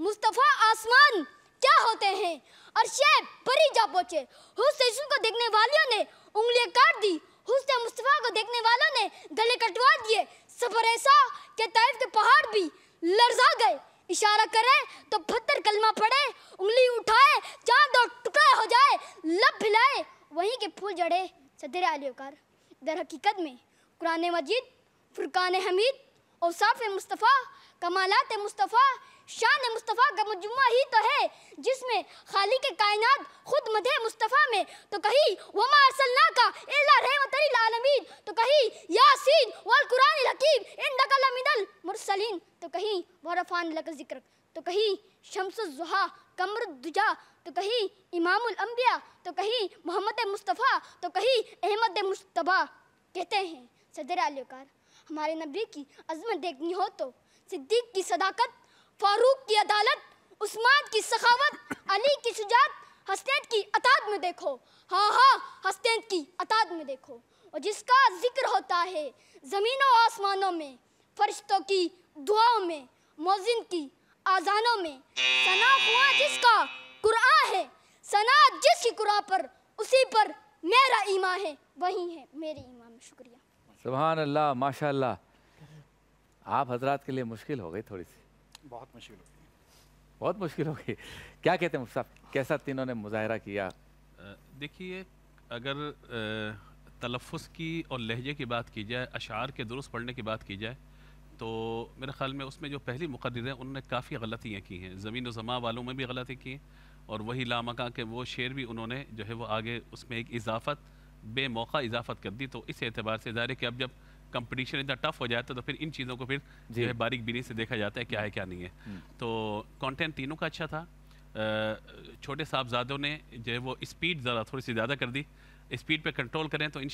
मुस्तफ़ा आसमान क्या होते हैं और शेब परी जा पहुंचे हुसैन को देखने वालों ने उंगलियां काट दी हुसैन मुस्तफ़ा को देखने वालों ने गले कटवा दिए सफर ऐसा कि ताइफ के पहाड़ भी लरजा गए इशारा करे तो पत्थर कलमा पड़े उंगली उठाए चांद और टुकड़े हो जाए लब हिलाए वहीं के फूल जड़े सदर आलियोकार दर हकीकत में कुरान मजीद फुरकान हमीद और साफ़ मुस्तफ़ा कमालत मुस्तफ़ा शान मुस्तफ़ा का मजमा ही तो है जिसमें खाली के कायनात खुद मधे मुस्तफ़ा में तो कहीं वमा अरसलना का इल्ला रहमतल आलमीन तो कहीं यासीन वाल कुरान हकीम इंदकल मिनल मुरसलीन तो कहीं वरफान लक जिक्र तो कहीं शम्स जुहा कमर दुजा तो कहीं इमामुल अम्बिया तो कहीं मोहम्मद मुस्तफ़ा तो कहीं अहमद मुशतबा कहते हैं सदर आलकार हमारे नबी की अजमत देखनी हो तो सिद्दीक की सदाकत फारूक की अदालत उस्मान की सखावत अली की शुजात हस्तैन की अताद में देखो हाँ हाँ हस्तैन की अताद में देखो और जिसका जिक्र होता है ज़मीनों आसमानों में फरिश्तों की दुआओं में मोजिन की आज़ानों में सना हुआ जिसका कुरआ है सना जिसकी कुरआ पर उसी पर मेरा ईमान है वही है मेरे ईमान शुक्रिया सुबहान अल्लाह माशाल्लाह आप हजरात के लिए मुश्किल हो गई थोड़ी सी बहुत मुश्किल हो गई बहुत मुश्किल हो गई क्या कहते हैं मुफ्ता कैसा तीनों ने मुजाहरा किया देखिए अगर तलफ़ की और लहजे की बात की जाए अशार के दुरुस्त पढ़ने की बात की जाए तो मेरे ख्याल में उसमें जो पहली मुकर हैं उन्होंने काफ़ी गलतियाँ की हैं ज़मीन व जमा वालों में भी गलती की हैं और वही लामका के वो शेर भी उन्होंने जो है वो आगे उसमें एक इजाफत बेमौका इजाफत कर दी तो इस एतबार से ज़ाहिर है कि अब जब कंपटीशन इतना टफ हो जाता है तो फिर इन चीज़ों को फिर जो है बारीक बीनी से देखा जाता है क्या है क्या नहीं है हम्म। तो कंटेंट तीनों का अच्छा था छोटे साहबजादों ने जो है वो स्पीड ज़रा थोड़ी सी ज़्यादा कर दी स्पीड पे कंट्रोल करें तो इन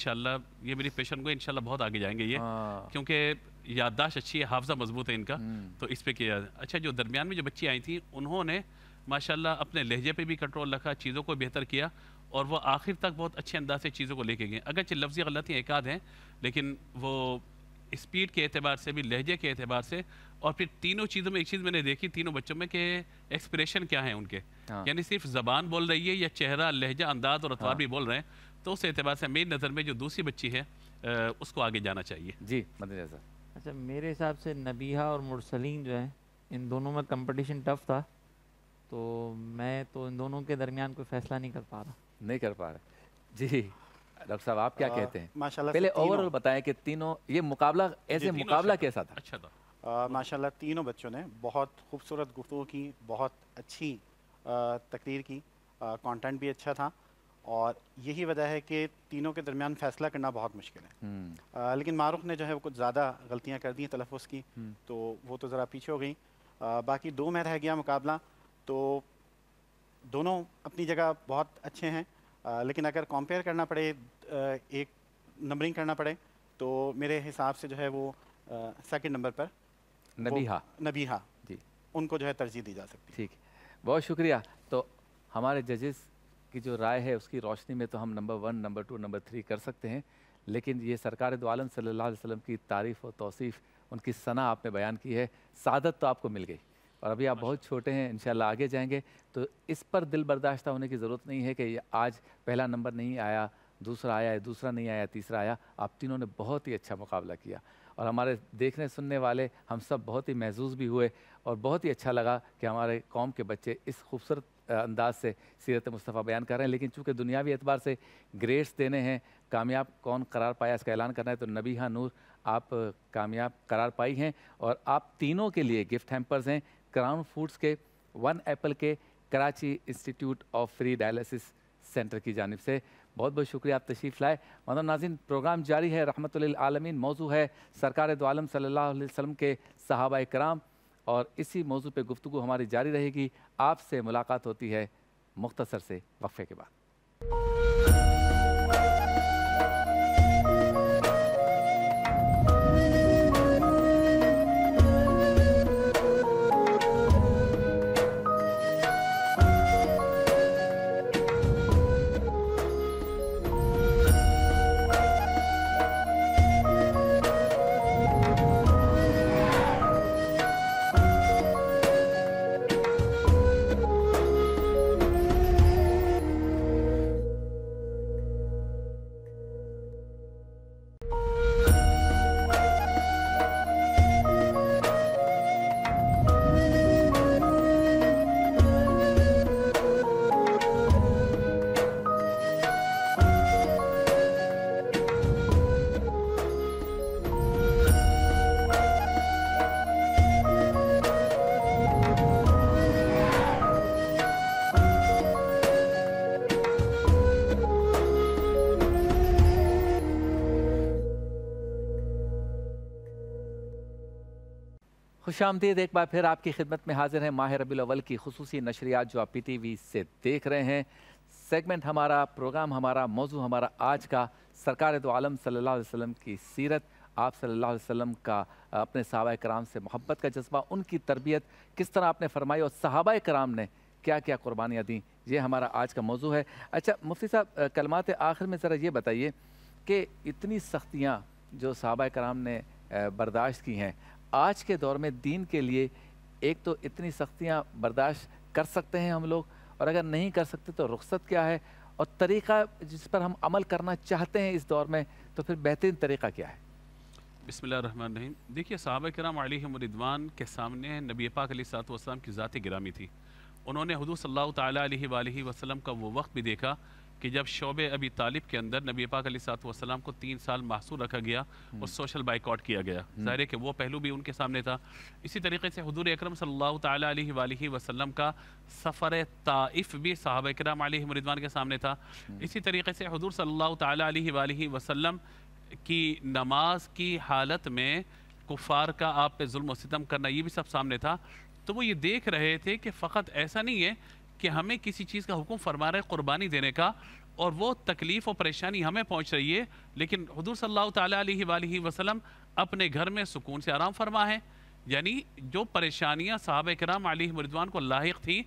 ये मेरी पेशन को इन बहुत आगे जाएंगे ये हाँ। क्योंकि याददाश्त अच्छी है हाफजा मजबूत है इनका हम्म। तो इस पर किया अच्छा जो दरमियान में जो बच्ची आई थी उन्होंने माशाल्लाह अपने लहजे पे भी कंट्रोल रखा चीज़ों को बेहतर किया और वो आखिर तक बहुत अच्छे अंदाज से चीज़ों को लेके गए अगरचे लफ्ज़ी गलतियाँ एक आध हैं लेकिन वो स्पीड के अतबार से भी लहजे के अतबार से और फिर तीनों चीज़ों में एक चीज़ मैंने देखी तीनों बच्चों में कि एक्सप्रेशन क्या है उनके हाँ। यानी सिर्फ ज़बान बोल रही है या चेहरा लहजा अंदाज और अतवार हाँ। भी बोल रहे हैं तो उस एतबार से मेरी नज़र में जो दूसरी बच्ची है उसको आगे जाना चाहिए जी अच्छा मेरे हिसाब से नबीहा और मुरसलीन जो है इन दोनों में कंपटीशन टफ था तो मैं तो इन दोनों के दरमियान कोई फैसला नहीं कर पा रहा नहीं कर पा रहा जी डॉक्टर साहब आप क्या आ, कहते हैं माशाल्लाह पहले ओवरऑल तो बताएं कि तीनों ये मुकाबला ऐसे मुकाबला कैसा था अच्छा था माशाल्लाह तीनों बच्चों ने बहुत खूबसूरत गुफ्तु की बहुत अच्छी तकरीर की कंटेंट भी अच्छा था और यही वजह है कि तीनों के दरमियान फैसला करना बहुत मुश्किल है हम्म। आ, लेकिन मारूफ ने जो है वो कुछ ज़्यादा गलतियाँ कर दी तलफ़ की हम्म। तो वो तो ज़रा पीछे हो गई बाकी दो में रह गया मुकाबला तो दोनों अपनी जगह बहुत अच्छे हैं लेकिन अगर कंपेयर करना पड़े एक नंबरिंग करना पड़े तो मेरे हिसाब से जो है वो सेकंड नंबर पर नबीहा नबीहा जी उनको जो है तरजीह दी जा सकती है ठीक बहुत शुक्रिया तो हमारे जजेस की जो राय है उसकी रोशनी में तो हम number one number two number three कर सकते हैं लेकिन ये सरकार दो आलम सल्लल्लाहु वसम की तारीफ़ और तोसीफ़ उनकी सना आपने बयान की है सादत तो आपको मिल गई और अभी आप बहुत छोटे हैं इन आगे जाएंगे तो इस पर दिल बर्दाश्त होने की ज़रूरत नहीं है कि आज पहला नंबर नहीं आया दूसरा आया दूसरा नहीं आया तीसरा आया आप तीनों ने बहुत ही अच्छा मुकाबला किया और हमारे देखने सुनने वाले हम सब बहुत ही महजूज भी हुए और बहुत ही अच्छा लगा कि हमारे कौम के बच्चे इस खूबसूरत अंदाज से सीरत मुस्तफ़ा बयान कर रहे हैं लेकिन चूँकि दुनियावी एतबार से ग्रेड्स देने हैं कामयाब कौन करार पाया इसका ऐलान करना है तो नबीहा नूर आप कामयाब करार पाई हैं और आप तीनों के लिए गिफ्ट हैम्पर्स हैं क्राउन फूड्स के वन एप्पल के Karachi Institute of Free Dialysis Centre की जानब से बहुत बहुत शुक्रिया आप तशरीफ़ लाए मदन नाजिन प्रोग्राम जारी है रहमत आलमीन मौजू है सरकार दो आलम वसम के सहाबा कराम और इसी मौजू पर गुफ्तु हमारी जारी रहेगी आपसे मुलाकात होती है मुख्तसर से वक्फ़े के बाद खुश आमदीद एक बार फिर आपकी खिदमत में हाजिर है माह रबी अव्वल की खसूसी नशरियात जो आप पी टी वी से देख रहे हैं सेगमेंट हमारा प्रोग्राम हमारा मौजू हमारा आज का सरकार दो आलम सल्ला अलैहि की सीरत आप सल्लल्लाहु अलैहि वसल्लम का अपने सहाबा कराम से मोहब्बत का जज्बा उनकी तरबियत किस तरह आपने फरमाई और सहाबा कराम ने क्या क्या कुर्बानियाँ दी ये हमारा आज का मौजू है अच्छा मुफ्ती साहब कलमात आखिर में ज़रा ये बताइए कि इतनी सख्तियाँ जो सहाबा कराम ने बर्दाश्त की हैं आज के दौर में दीन के लिए एक तो इतनी सख्तियाँ बर्दाश्त कर सकते हैं हम लोग और अगर नहीं कर सकते तो रुख्सत क्या है और तरीक़ा जिस पर हम अमल करना चाहते हैं इस दौर में तो फिर बेहतरीन तरीक़ा क्या है बिस्मिल देखिए साहब कराम रिदवान के सामने नबी पाक वसलम की ज़ाती गिरामी थी उन्होंने हदू सल्ला तसलम का वो वक्त भी देखा कि जब शोब अबी तालिब के अंदर नबी पाक वसलाम को तीन साल मासूर रखा गया और सोशल बाइकआउट किया गया हम्म। ज़ाहिर है कि वो पहलू भी उनके सामने था इसी तरीके से हजूर अक्रम सल्ह वसलम का सफ़र ताइफ भी साहब कराम मरिदवान के सामने था हम्म। इसी तरीके से हजूर सल्ला वसलम की नमाज की हालत में कुफार का आप पे जुल्म सितम करना ये भी सब सामने था तो वो ये देख रहे थे कि फ़कत ऐसा नहीं है कि हमें किसी चीज़ का हुक्म फरमा रहे कुर्बानी देने का और वो तकलीफ़ और परेशानी हमें पहुँच रही है लेकिन हजूर सल्ला तली वसलम अपने घर में सुकून से आराम फरमा है यानी जो परेशानियाँ साहब कराम अली मरिदवान को लाक थी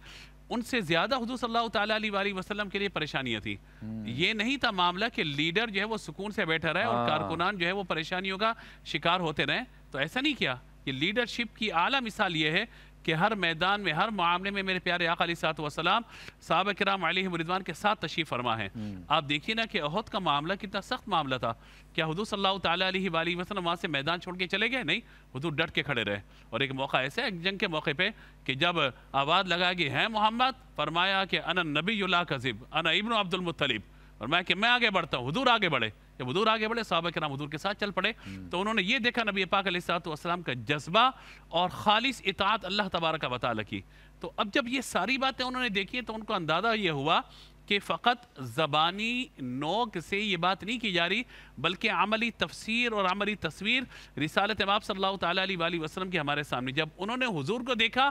उनसे ज़्यादा हदू सल्ला तली वसलम के लिए परेशानियाँ थी हम्म। ये नहीं था मामला कि लीडर जो है वो सुकून से बैठा रहे और हाँ। कारकुनान जो है वो परेशानियों का शिकार होते रहें तो ऐसा नहीं किया कि लीडरशिप की आला मिसाल ये है कि हर मैदान में हर मामले में मेरे प्यारे आकली सात वसलाम साहब कराम रिजवान के साथ तशीफ फरमा है हम्म। आप देखिए ना कि अहद का मामला कितना सख्त मामला था क्या हजू सल्ला तली वसलम वहाँ से मैदान छोड़ के चले गए नहीं हजू डट के खड़े रहे और एक मौका ऐसा एक जंग के मौके पर कि जब आवाज़ लगा कि है मोहम्मद फरमाया कि अन नबी कज़िब अन इबन अब्दुलमतलब और मैं कि मैं आगे बढ़ता हूँ हजूर आगे बढ़े जब हजूर आगे बढ़े साहब के नाम हजूर के साथ चल पड़े हम्म। तो उन्होंने ये देखा नबी पाक सातम का जज्बा और खालिश इतात अल्लाह तबारक का बता लगी तो अब जब ये सारी बातें उन्होंने देखी तो उनको अंदाज़ा ये हुआ कि फ़कत ज़बानी नोक से ये बात नहीं की जा रही बल्कि अमली तफसीर और अमली तस्वीर रिसालत इमाम सल्ला तल वसलम के हमारे सामने जब उन्होंने हजूर को देखा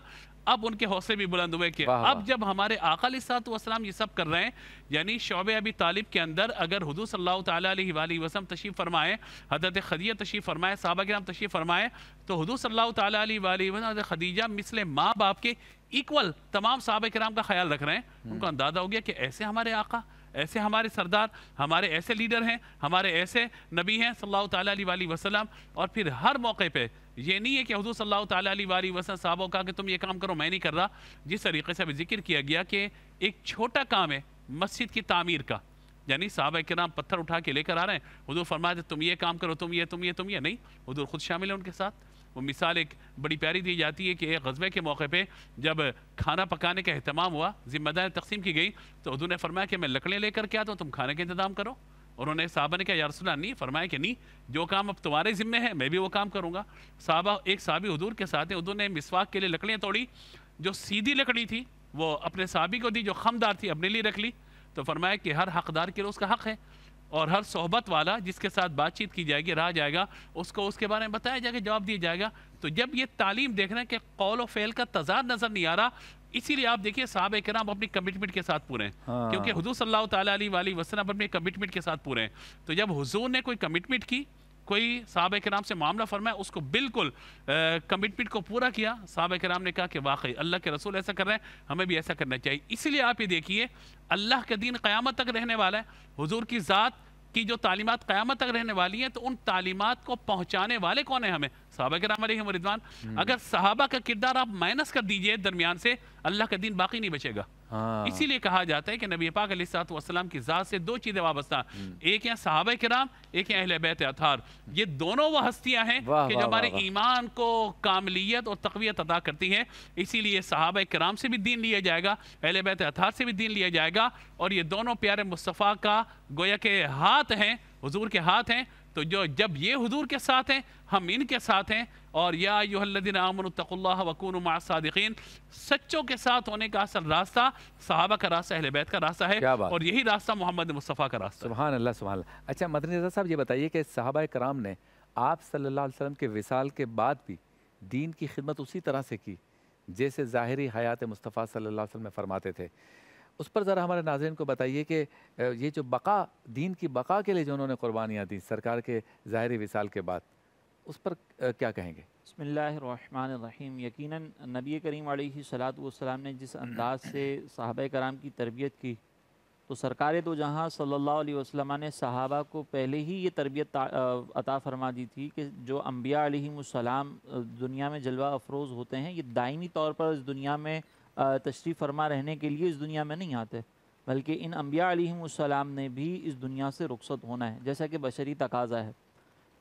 अब उनके हौसले भी बुलंद हुए कि अब जब हमारे आकल सातम ये सब कर रहे हैं यानी शोब अबी तालिब के अंदर अगर हजू सल्ला वसम तशीफ़ फरमाएँ हजरत खदिया तशीफ़ फरमाएँ साहबा के नाम तशीफ़ फरमाएँ तो हजू सल्ला वसम खदीजा मिसले माँ बाप के इक्वल तमाम साहब कराम का ख्याल रख रहे हैं हम्म। उनका अंदाजा हो गया कि ऐसे हमारे आका ऐसे हमारे सरदार हमारे ऐसे लीडर हैं हमारे ऐसे नबी हैं सल्लल्लाहु अलैहि वसल्लम और फिर हर मौके पे ये नहीं है कि हजू सल्लल्लाहु अलैहि वसल्लम साहबों का कि तुम ये काम करो मैं नहीं कर रहा जिस तरीके से अभी जिक्र किया गया कि एक छोटा काम है मस्जिद की तामीर का यानी साहब के नाम पत्थर उठा के लेकर आ रहे हैं हजूर फरमाए तुम ये काम करो तुम ये तुम ये तुम ये नहीं हजूर खुद शामिल है उनके साथ वो मिसाल एक बड़ी प्यारी दी जाती है कि एक गजबे के मौके पर जब खाना पकाने का अहतमाम हुआ जिम्मेदार तकसीम की गई तो उदू ने फरमाया कि मैं लकड़ियाँ लेकर के आता हूँ तुम खाने का इंतजाम करो उन्होंने साहबा ने कहा यारसोल्ला नहीं फरमाया कि नहीं जो काम अब तुम्हारे ज़िम्मे है मैं भी वो काम करूँगा साहबा एक साहबी हदूर के साथ हैं ने मिसवाक के लिए लकड़ियाँ तोड़ी जो सीधी लकड़ी थी वो अपने साहबी को दी जो खमदार थी अपने लिए रख ली तो फरमाया कि हर हकदार के लिए उसका हक है और हर सोहबत वाला जिसके साथ बातचीत की जाएगी रहा जाएगा उसको उसके बारे में बताया जाएगा जवाब दिया जाएगा तो जब ये तालीम देख रहे हैं कि कौल फेल का तजाद नज़र नहीं आ रहा इसीलिए आप देखिए साहब कराम अपनी कमिटमेंट के साथ पूरे हैं हाँ। क्योंकि हजू सल्ला तसलम अपने कमिटमेंट के साथ पूरे हैं तो जब हजूर ने कोई कमिटमेंट की कोई साहब कराम से मामला फरमाया उसको बिल्कुल कमिटमेंट को पूरा किया साहब कराम ने कहा कि वाकई अल्लाह के रसूल ऐसा कर रहे हैं हमें भी ऐसा करना चाहिए इसलिए आप ये देखिए अल्लाह के दिन क़्यामत तक रहने वाला है हजूर की ज़ात की जो तालीमत क़्यामत तक रहने वाली हैं तो उन तालीमत को पहुँचाने वाले कौन है हमें साहबा के राम रिदवान हम्म। अगर साहबा का किरदार आप माइनस कर दीजिए दरमियान से अल्लाह का दिन बाकी नहीं बचेगा हाँ। इसीलिए कहा जाता है कि नबी पाक वसलम की ज़ात से दो चीज़ें वाबस्ता हम्म। एक है सहाब कराम एक है अहल बैत अथार ये दोनों वह हस्तियाँ हैं कि जो हमारे ईमान को कामलीत और तकवीत अदा करती हैं इसीलिए साहब कराम से भी दीन लिया जाएगा अहल बैत अथार से भी दीन लिया जाएगा और ये दोनों प्यारे मुस्तफ़ा का गोया के हाथ हैं हजूर के हाथ हैं तो जो जब ये हुजूर के साथ हैं हम इनके साथ हैं और या यूहदिन आमनतल्ला वकून मासदीन सच्चों के साथ होने का असल रास्ता साहबा का रास्ता अहल बैत का रास्ता है और यही रास्ता मोहम्मद मुस्तफ़ा का रास्ता सुबहान अल्लाह सुबहान अच्छा मदनी रजा साहब ये बताइए कि साहबा कराम ने आप सल्ला वसम के विसाल के बाद भी दीन की खिदमत उसी तरह से की जैसे ज़ाहरी हयात मुस्तफ़ा सल्ला वसम में फरमाते थे उस पर ज़रा हमारे नाजरन को बताइए कि ये जो बका दीन की बका के लिए जो उन्होंने कुर्बानियाँ दी सरकार के ज़ाहरी विसाल के बाद उस पर क्या कहेंगे बसमीम यकीन नबी करीम सलातम ने जिस अंदाज से साहब कराम की तरबियत की तो सरकार तो जहाँ सल्ला वसलम ने सहाबा को पहले ही ये तरबियत अता फरमा दी थी कि जो अम्बिया दुनिया में जलवा अफरोज़ होते हैं ये दायमी तौर पर इस दुनिया में तशरीफ़ फरमा रहने के लिए इस दुनिया में नहीं आते बल्कि इन अम्बिया ने भी इस दुनिया से रुखसत होना है जैसा कि बशरी तकाजा है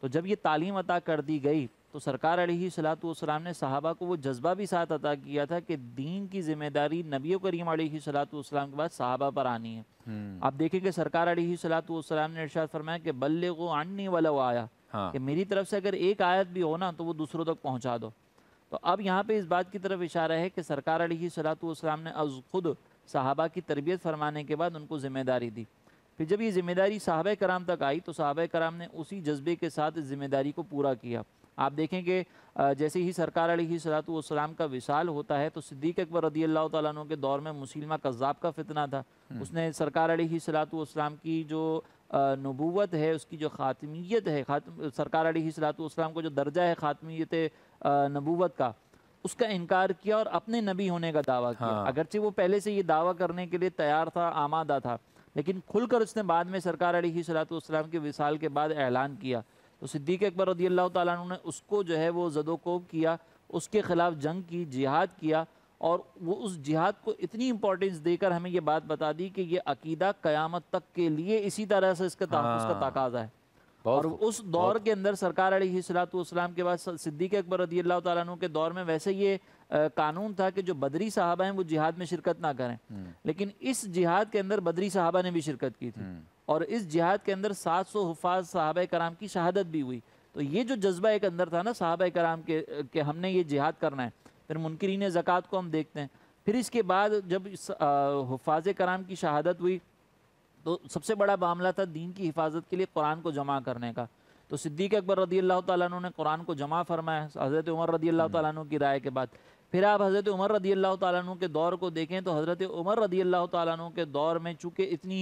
तो जब ये तालीम अता कर दी गई तो सरकार सलातम ने साहबा को वो जज्बा भी साथ अता किया था कि दीन की जिम्मेदारी नबी करीम सलातम के बाद साहबा पर आनी है हम्म। आप देखें कि सरकार सलातम ने इर्शाद फरमाया कि बल्ले को आनने वाला वो आया हाँ। कि मेरी तरफ से अगर एक आयत भी हो ना तो वो दूसरों तक पहुँचा दो तो अब यहाँ पे इस बात की तरफ इशारा है कि सरकार अली सलातम ने अज खुद साहबा की तरबियत फरमाने के बाद उनको ज़िम्मेदारी दी फिर जब ये ज़िम्मेदारी साहब कराम तक आई तो साहब कराम ने उसी जज्बे के साथ इस ज़िम्मेदारी को पूरा किया आप देखें कि जैसे ही सरकार सलाम का विशाल होता है तो सिद्दीक अकबर रदी अल्लाह तुम के दौर में मुसलमा कज़ाब का फितना था हम्म। उसने सरकार सलाम की जो नबूवत है उसकी जो ख़ात्मियत है खात्म सरकार अली सलातम को जो दर्जा है ख़ात्मियत नबूवत का उसका इनकार किया और अपने नबी होने का दावा किया हाँ। अगरचे वो पहले से ये दावा करने के लिए तैयार था आमादा था लेकिन खुलकर उसने बाद में सरकार अली के विसाल के बाद ऐलान किया तो सिद्दीक अकबर रदी अल्लाह तुमने उसको जो है वो जदोकोब किया उसके ख़िलाफ़ जंग की जिहाद किया और वो उस जिहाद को इतनी इम्पोर्टेंस देकर हमें ये बात बता दी कि ये अकीदा क़यामत तक के लिए इसी तरह से इसका हाँ। उसका तकाजा है और उस दौर के अंदर सरकार सलातम के बाद सिद्दीक अकबर रदी अल्लाह तु के दौर में वैसे ये कानून था कि जो बदरी साहबा हैं वो जिहाद में शिरकत ना करें हम्म। लेकिन इस जिहाद के अंदर बदरी साहबा ने भी शिरकत की थी हम्म। और इस जिहाद के अंदर सात सौ हफाज साहब कराम की शहादत भी हुई तो ये जो जज्बा एक अंदर था ना साहब कराम के, के हमने ये जिहाद करना है फिर मुनकरीन ज़क़़त को हम देखते हैं फिर इसके बाद जब हफाज कराम की शहादत हुई तो सबसे बड़ा मामला था दीन की हिफाजत के लिए कुरान को जमा करने का तो सिद्दीक अकबर रदी अल्लाह तु ने कुरान को जमा फरमाया हज़रत उमर रदी अल्लाह तु की राय के बाद फिर आप हज़रत उमर रदी अल्लाह तु के दौर को देखें तो हज़रत उमर रदी अल्लाह तु के दौर में चूँकि इतनी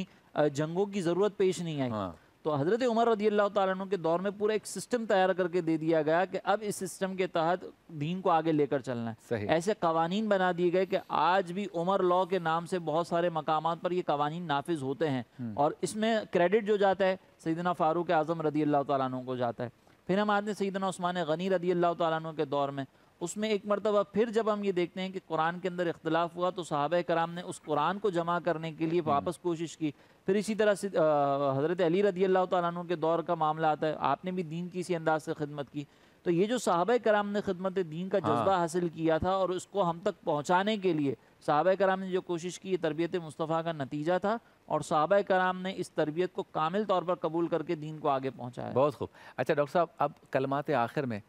जंगों की ज़रूरत पेश नहीं आई हाँ। तो हज़रत उमर रदी अल्लाह तु के दौर में पूरा एक सिस्टम तैयार करके दे दिया गया कि अब इस सिस्टम के तहत दीन को आगे लेकर चलना है ऐसे कवानीन बना दिए गए कि आज भी उमर लॉ के नाम से बहुत सारे मकाम पर ये कवानीन नाफिज होते हैं हम्म। और इसमें क्रेडिट जो जाता है सईदना फ़ारूक आज़म रदी अल्लाह तु को जाता है फिर हम आते हैं सईदना उस्मान गनी रदी अल्लाह तु के दौर में उसमें एक मरतबा फिर जब हम ये देखते हैं कि कुरान के अंदर इख्तलाफ हुआ तो साहब कराम ने उस कुरान को जमा करने के लिए हम्म। वापस कोशिश की फिर इसी तरह से हज़रत अली रदी अल्लाह तु के दौर का मामला आता है आपने भी दीन की इसी अंदाज से खिदमत की तो ये जो साहब कराम ने खिदमत दीन का हाँ। जज्बा हाँ। हासिल किया था और उसको हम तक पहुँचाने के लिए साहब कराम ने जो कोशिश की ये तरबियत मुस्तफ़ा का नतीजा था और साहब कराम ने इस तरबियत को कामिल तौर पर कबूल करके दीन को आगे पहुँचाया बहुत खूब अच्छा डॉक्टर साहब अब कलमात आखिर में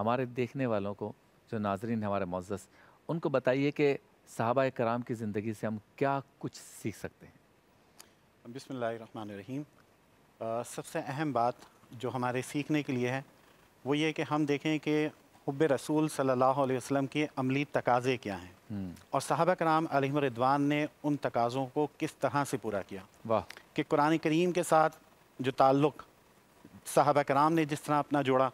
हमारे देखने वालों को जो नाजरीन हमारे मोजस उनको बताइए कि साहबा कराम की ज़िंदगी से हम क्या कुछ सीख सकते हैं बिसमीम रहीम सबसे अहम बात जो हमारे सीखने के लिए है वो ये कि हम देखें कि हब रसूल सल्लल्लाहु वसम के अमली तकाज़े क्या हैं हम्म। और साहब कराम रिदवान ने उन तकाज़ों को किस तरह से पूरा किया वाह कि कुरान करीम के साथ जो ताल्लुक़ साहब कराम ने जिस तरह अपना जोड़ा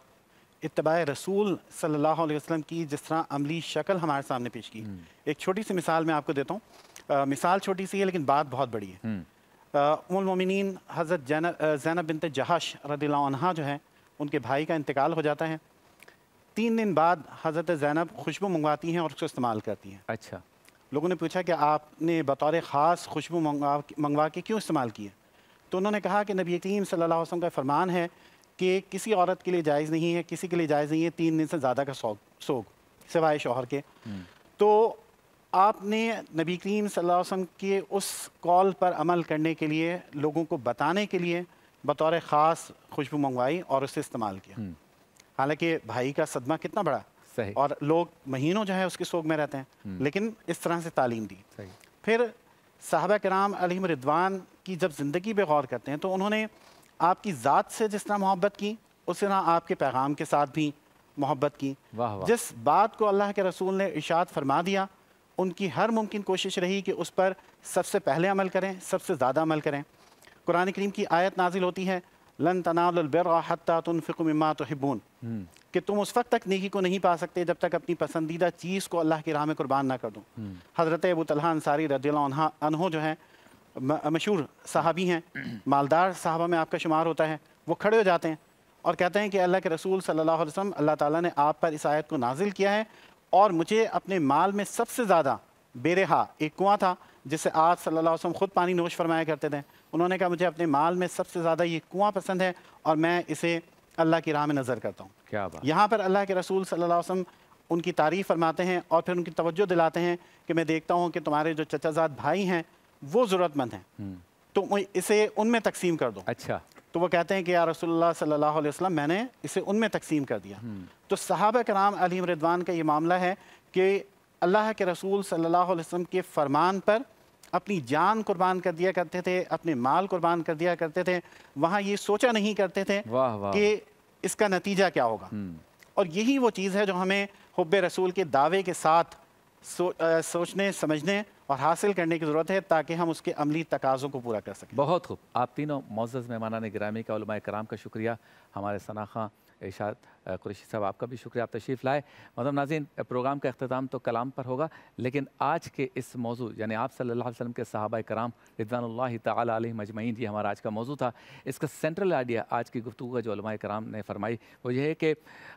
इतबा रसूल सल्लल्लाहु अलैहि वसल्लम की जिस तरह अमली शक्ल हमारे सामने पेश की हम्म। एक छोटी सी मिसाल मैं आपको देता हूँ मिसाल छोटी सी है लेकिन बात बहुत बड़ी है हम्म। उमिन हज़रत जैनब बिनत जहाश रदिल्ला जो है उनके भाई का इंतकाल हो जाता है तीन दिन बाद हज़रत जैनब खुशबू मंगवाती हैं और उसको इस्तेमाल करती हैं अच्छा लोगों ने पूछा कि आपने बतौर ख़ास खुशबू मंगवा मंगवा के क्यों इस्तेमाल किए तो उन्होंने कहा कि नबी करीम सल्लल्लाहु अलैहि वसल्लम का फरमान है कि किसी औरत के लिए जायज़ नहीं है किसी के लिए जायज़ नहीं है तीन दिन से ज़्यादा का सोग सोग सिवाय शोहर के हम्म। तो आपने नबी करीम वसल्लम के उस कॉल पर अमल करने के लिए लोगों को बताने के लिए बतौर ख़ास खुशबू मंगवाई और उसे इस्तेमाल किया हम्म। हालांकि भाई का सदमा कितना बड़ा सही। और लोग महीनों जो है उसके सोग में रहते हैं हम्म। लेकिन इस तरह से तालीम दी फिर साहबा कराम अलीम रिदवान की जब ज़िंदगी पे गौर करते हैं तो उन्होंने आपकी ज़ात से जिस तरह मोहब्बत की उस तरह आपके पैगाम के साथ भी मोहब्बत की वाह वाह जिस बात को अल्लाह के रसूल ने इशात फरमा दिया उनकी हर मुमकिन कोशिश रही कि उस पर सबसे पहले अमल करें सबसे ज़्यादा अमल करें कुरान करीम की आयत नाजिल होती है लन तनाबिरतफ़िकमा तो हिब्बून हम्म। कि तुम उस वक्त तक नेकी को नहीं पा सकते जब तक अपनी पसंदीदा चीज़ को अल्लाह की राह में कुर्बान ना कर दो हम्म। हज़रत अबू तल्हा अंसारी रदील्ला जो हैं मशहूर साहबी हैं मालदार साहबा में आपका शुमार होता है वो खड़े हो जाते हैं और कहते हैं कि अल्लाह के रसूल सल्लल्लाहु अलैहि वसल्लम अल्लाह ताला ने आप पर इस आयत को नाजिल किया है और मुझे अपने माल में सबसे ज़्यादा बेरहा एक कुआँ था जिससे आप सल्लल्लाहु अलैहि वसल्लम ख़ुद पानी नोश फरमाया करते थे उन्होंने कहा मुझे अपने माल में सबसे ज़्यादा ये कुआँ पसंद है और मैं इसे अल्लाह की राह में नज़र करता हूँ क्या बात यहाँ पर अल्लाह के रसूल सल्ला वसम उनकी तारीफ़ फरमाते हैं और फिर उनकी तवज्जो दिलाते हैं कि मैं देखता हूँ कि तुम्हारे जो चचाजाद भाई हैं वो ज़रूरतमंद हैं हम्म। तो इसे उनमें तकसीम कर दो अच्छा तो वो कहते हैं कि यार रसोल्ला सल्ला वसलम मैंने इसे उनमें तकसीम कर दिया हम्म। तो साहब कराम अली रिदवान का ये मामला है कि अल्लाह के रसूल सल्ला वसलम के फरमान पर अपनी जान कुर्बान कर दिया करते थे अपने माल कुर्बान कर दिया करते थे वहाँ ये सोचा नहीं करते थे कि इसका नतीजा क्या होगा हम्म। और यही वो चीज़ है जो हमें हब रसूल के दावे के साथ सो, आ, सोचने समझने और हासिल करने की ज़रूरत है ताकि हम उसके अमली तकाज़ों को पूरा कर सकें बहुत खूब आप तीनों मोज़ ने ग्रामी का कराम का शुक्रिया हमारे शनाख़ा खां कुरेशी साहब आपका भी शुक्रिया आप तशरीफ़ लाए मतलब नाजीन प्रोग्राम का अख्ताम तो कलाम पर होगा लेकिन आज के इस मौजू यानी आप सल्ला अलैहि के सहाबा कराम रिदान तजमैन जी ये हमारा आज का मौजू था इसका सेंट्रल आइडिया आज की गुफ्तु का जो कराम ने फरमाई वो ये है कि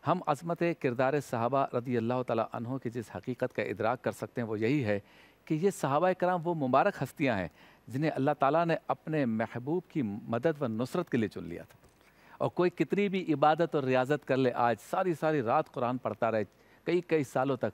हम अजमत किरदार सहाबा रदी अल्लाह तहों की जिस हकीकत का इदराक कर सकते हैं वो यही है कि ये सहाबा कराम वो मुबारक हस्तियाँ हैं जिन्हें अल्लाह ताला ने अपने महबूब की मदद व नुसरत के लिए चुन लिया था और कोई कितनी भी इबादत और रियाजत कर ले आज सारी सारी रात कुरान पढ़ता रहे कई कई सालों तक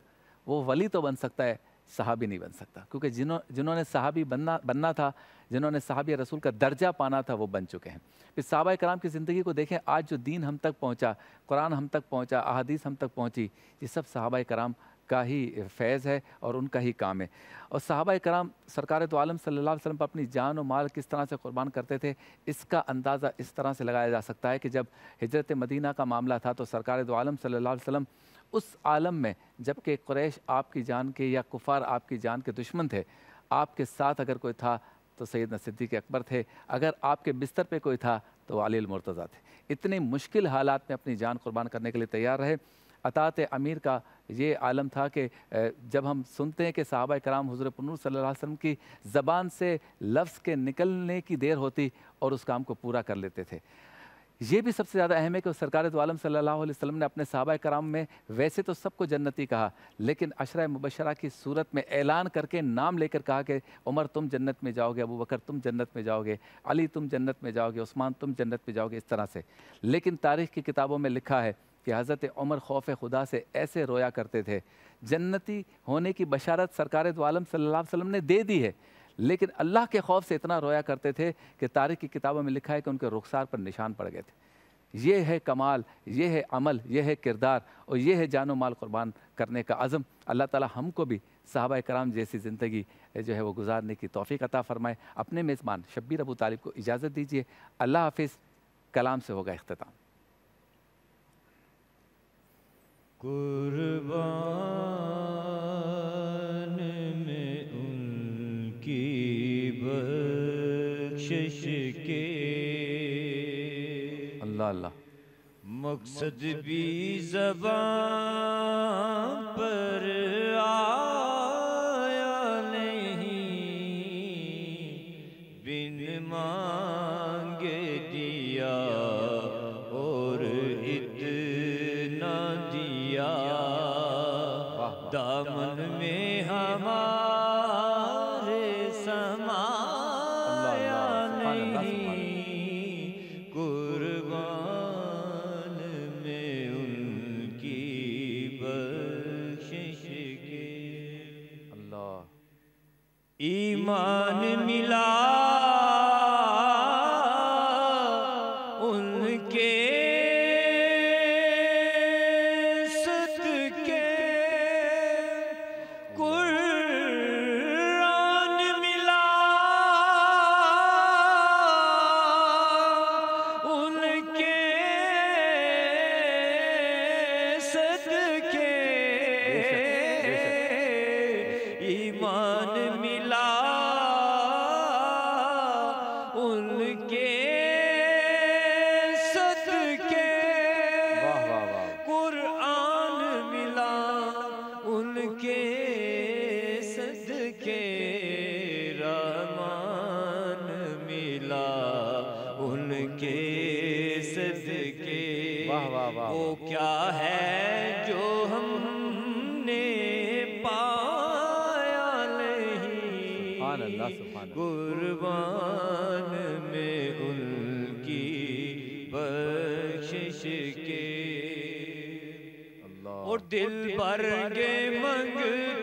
वो वली तो बन सकता है सहाबी नहीं बन सकता क्योंकि जिन्हों जिन्होंने सहाबी बनना बनना था जिन्होंने सहाबी रसूल का दर्जा पाना था वो बन चुके हैं फिर सहाबा कराम की ज़िंदगी को देखें आज जो दीन हम तक पहुँचा कुरान हम तक पहुँचा अहदीस हम तक पहुँची ये सब सहाबा कराम का ही फैज़ है और उनका ही काम है और साहबा कराम सरकार तो आलम सल्लल्लाहु अलैहि वसल्लम पर अपनी जान और माल किस तरह से कुर्बान करते थे इसका अंदाज़ा इस तरह से लगाया जा सकता है कि जब हजरत मदीना का मामला था तो सरकार तो आलम सल्ला अलैहि उस आलम में जबकि क्रैश आपकी जान के या कुफार आपकी जान के दुश्मन थे आपके साथ अगर कोई था तो सैद सिद्दीक अकबर थे अगर आपके बिस्तर पर कोई था तो वाली मुर्तज़ा थे इतने मुश्किल हालात में अपनी जान कुर्बान करने के लिए तैयार रहे अतात अमीर का ये आलम था कि जब हम सुनते हैं कि साहब कराम हज़र पनूर सल्ला वसम की ज़बान से लफ्ज़ के निकलने की देर होती और उस काम को पूरा कर लेते थे ये भी सबसे ज़्यादा अहम है कि सरकार आलम सल्ला वसम ने अपने सहबा कराम में वैसे तो सबको जन्नती कहा लेकिन अशरा मुबशरा की सूरत में ऐलान करके नाम लेकर कहा कि उमर तुम जन्नत में जाओगे अबू बकर तुम जन्नत में जाओगे अली तुम जन्नत में जाओगे उस्मान तुम जन्नत में जाओगे इस तरह से लेकिन तारीख़ की किताबों में लिखा है कि हज़रत उमर खौफ खुदा से ऐसे रोया करते थे जन्नती होने की बशारत सरकार तो आलम सल्ला वसम ने दे दी है लेकिन अल्लाह के खौफ से इतना रोया करते थे कि तारीख की किताबों में लिखा है कि उनके रुखसार पर निशान पड़ गए थे ये है कमाल ये है अमल ये है किरदार और ये है जानो माल कुर्बान करने का अज़म अल्लाह ताला हमको भी साहब कराम जैसी ज़िंदगी जो है वो गुजारने की तोफ़ी अता फ़रमाए अपने मेज़बान शब्बीर अबू तालिब को इजाज़त दीजिए अल्लाह हाफिज़ कलाम से होगा अख्ताम कुर्बान में उनकी बख्शिश के अल्लाह अल्लाह मकसद भी जबान पर आ जिसके वो क्या है जो हमने पाया नहीं कुर्बान में उनकी बख्शिश के और दिल पर गे मंग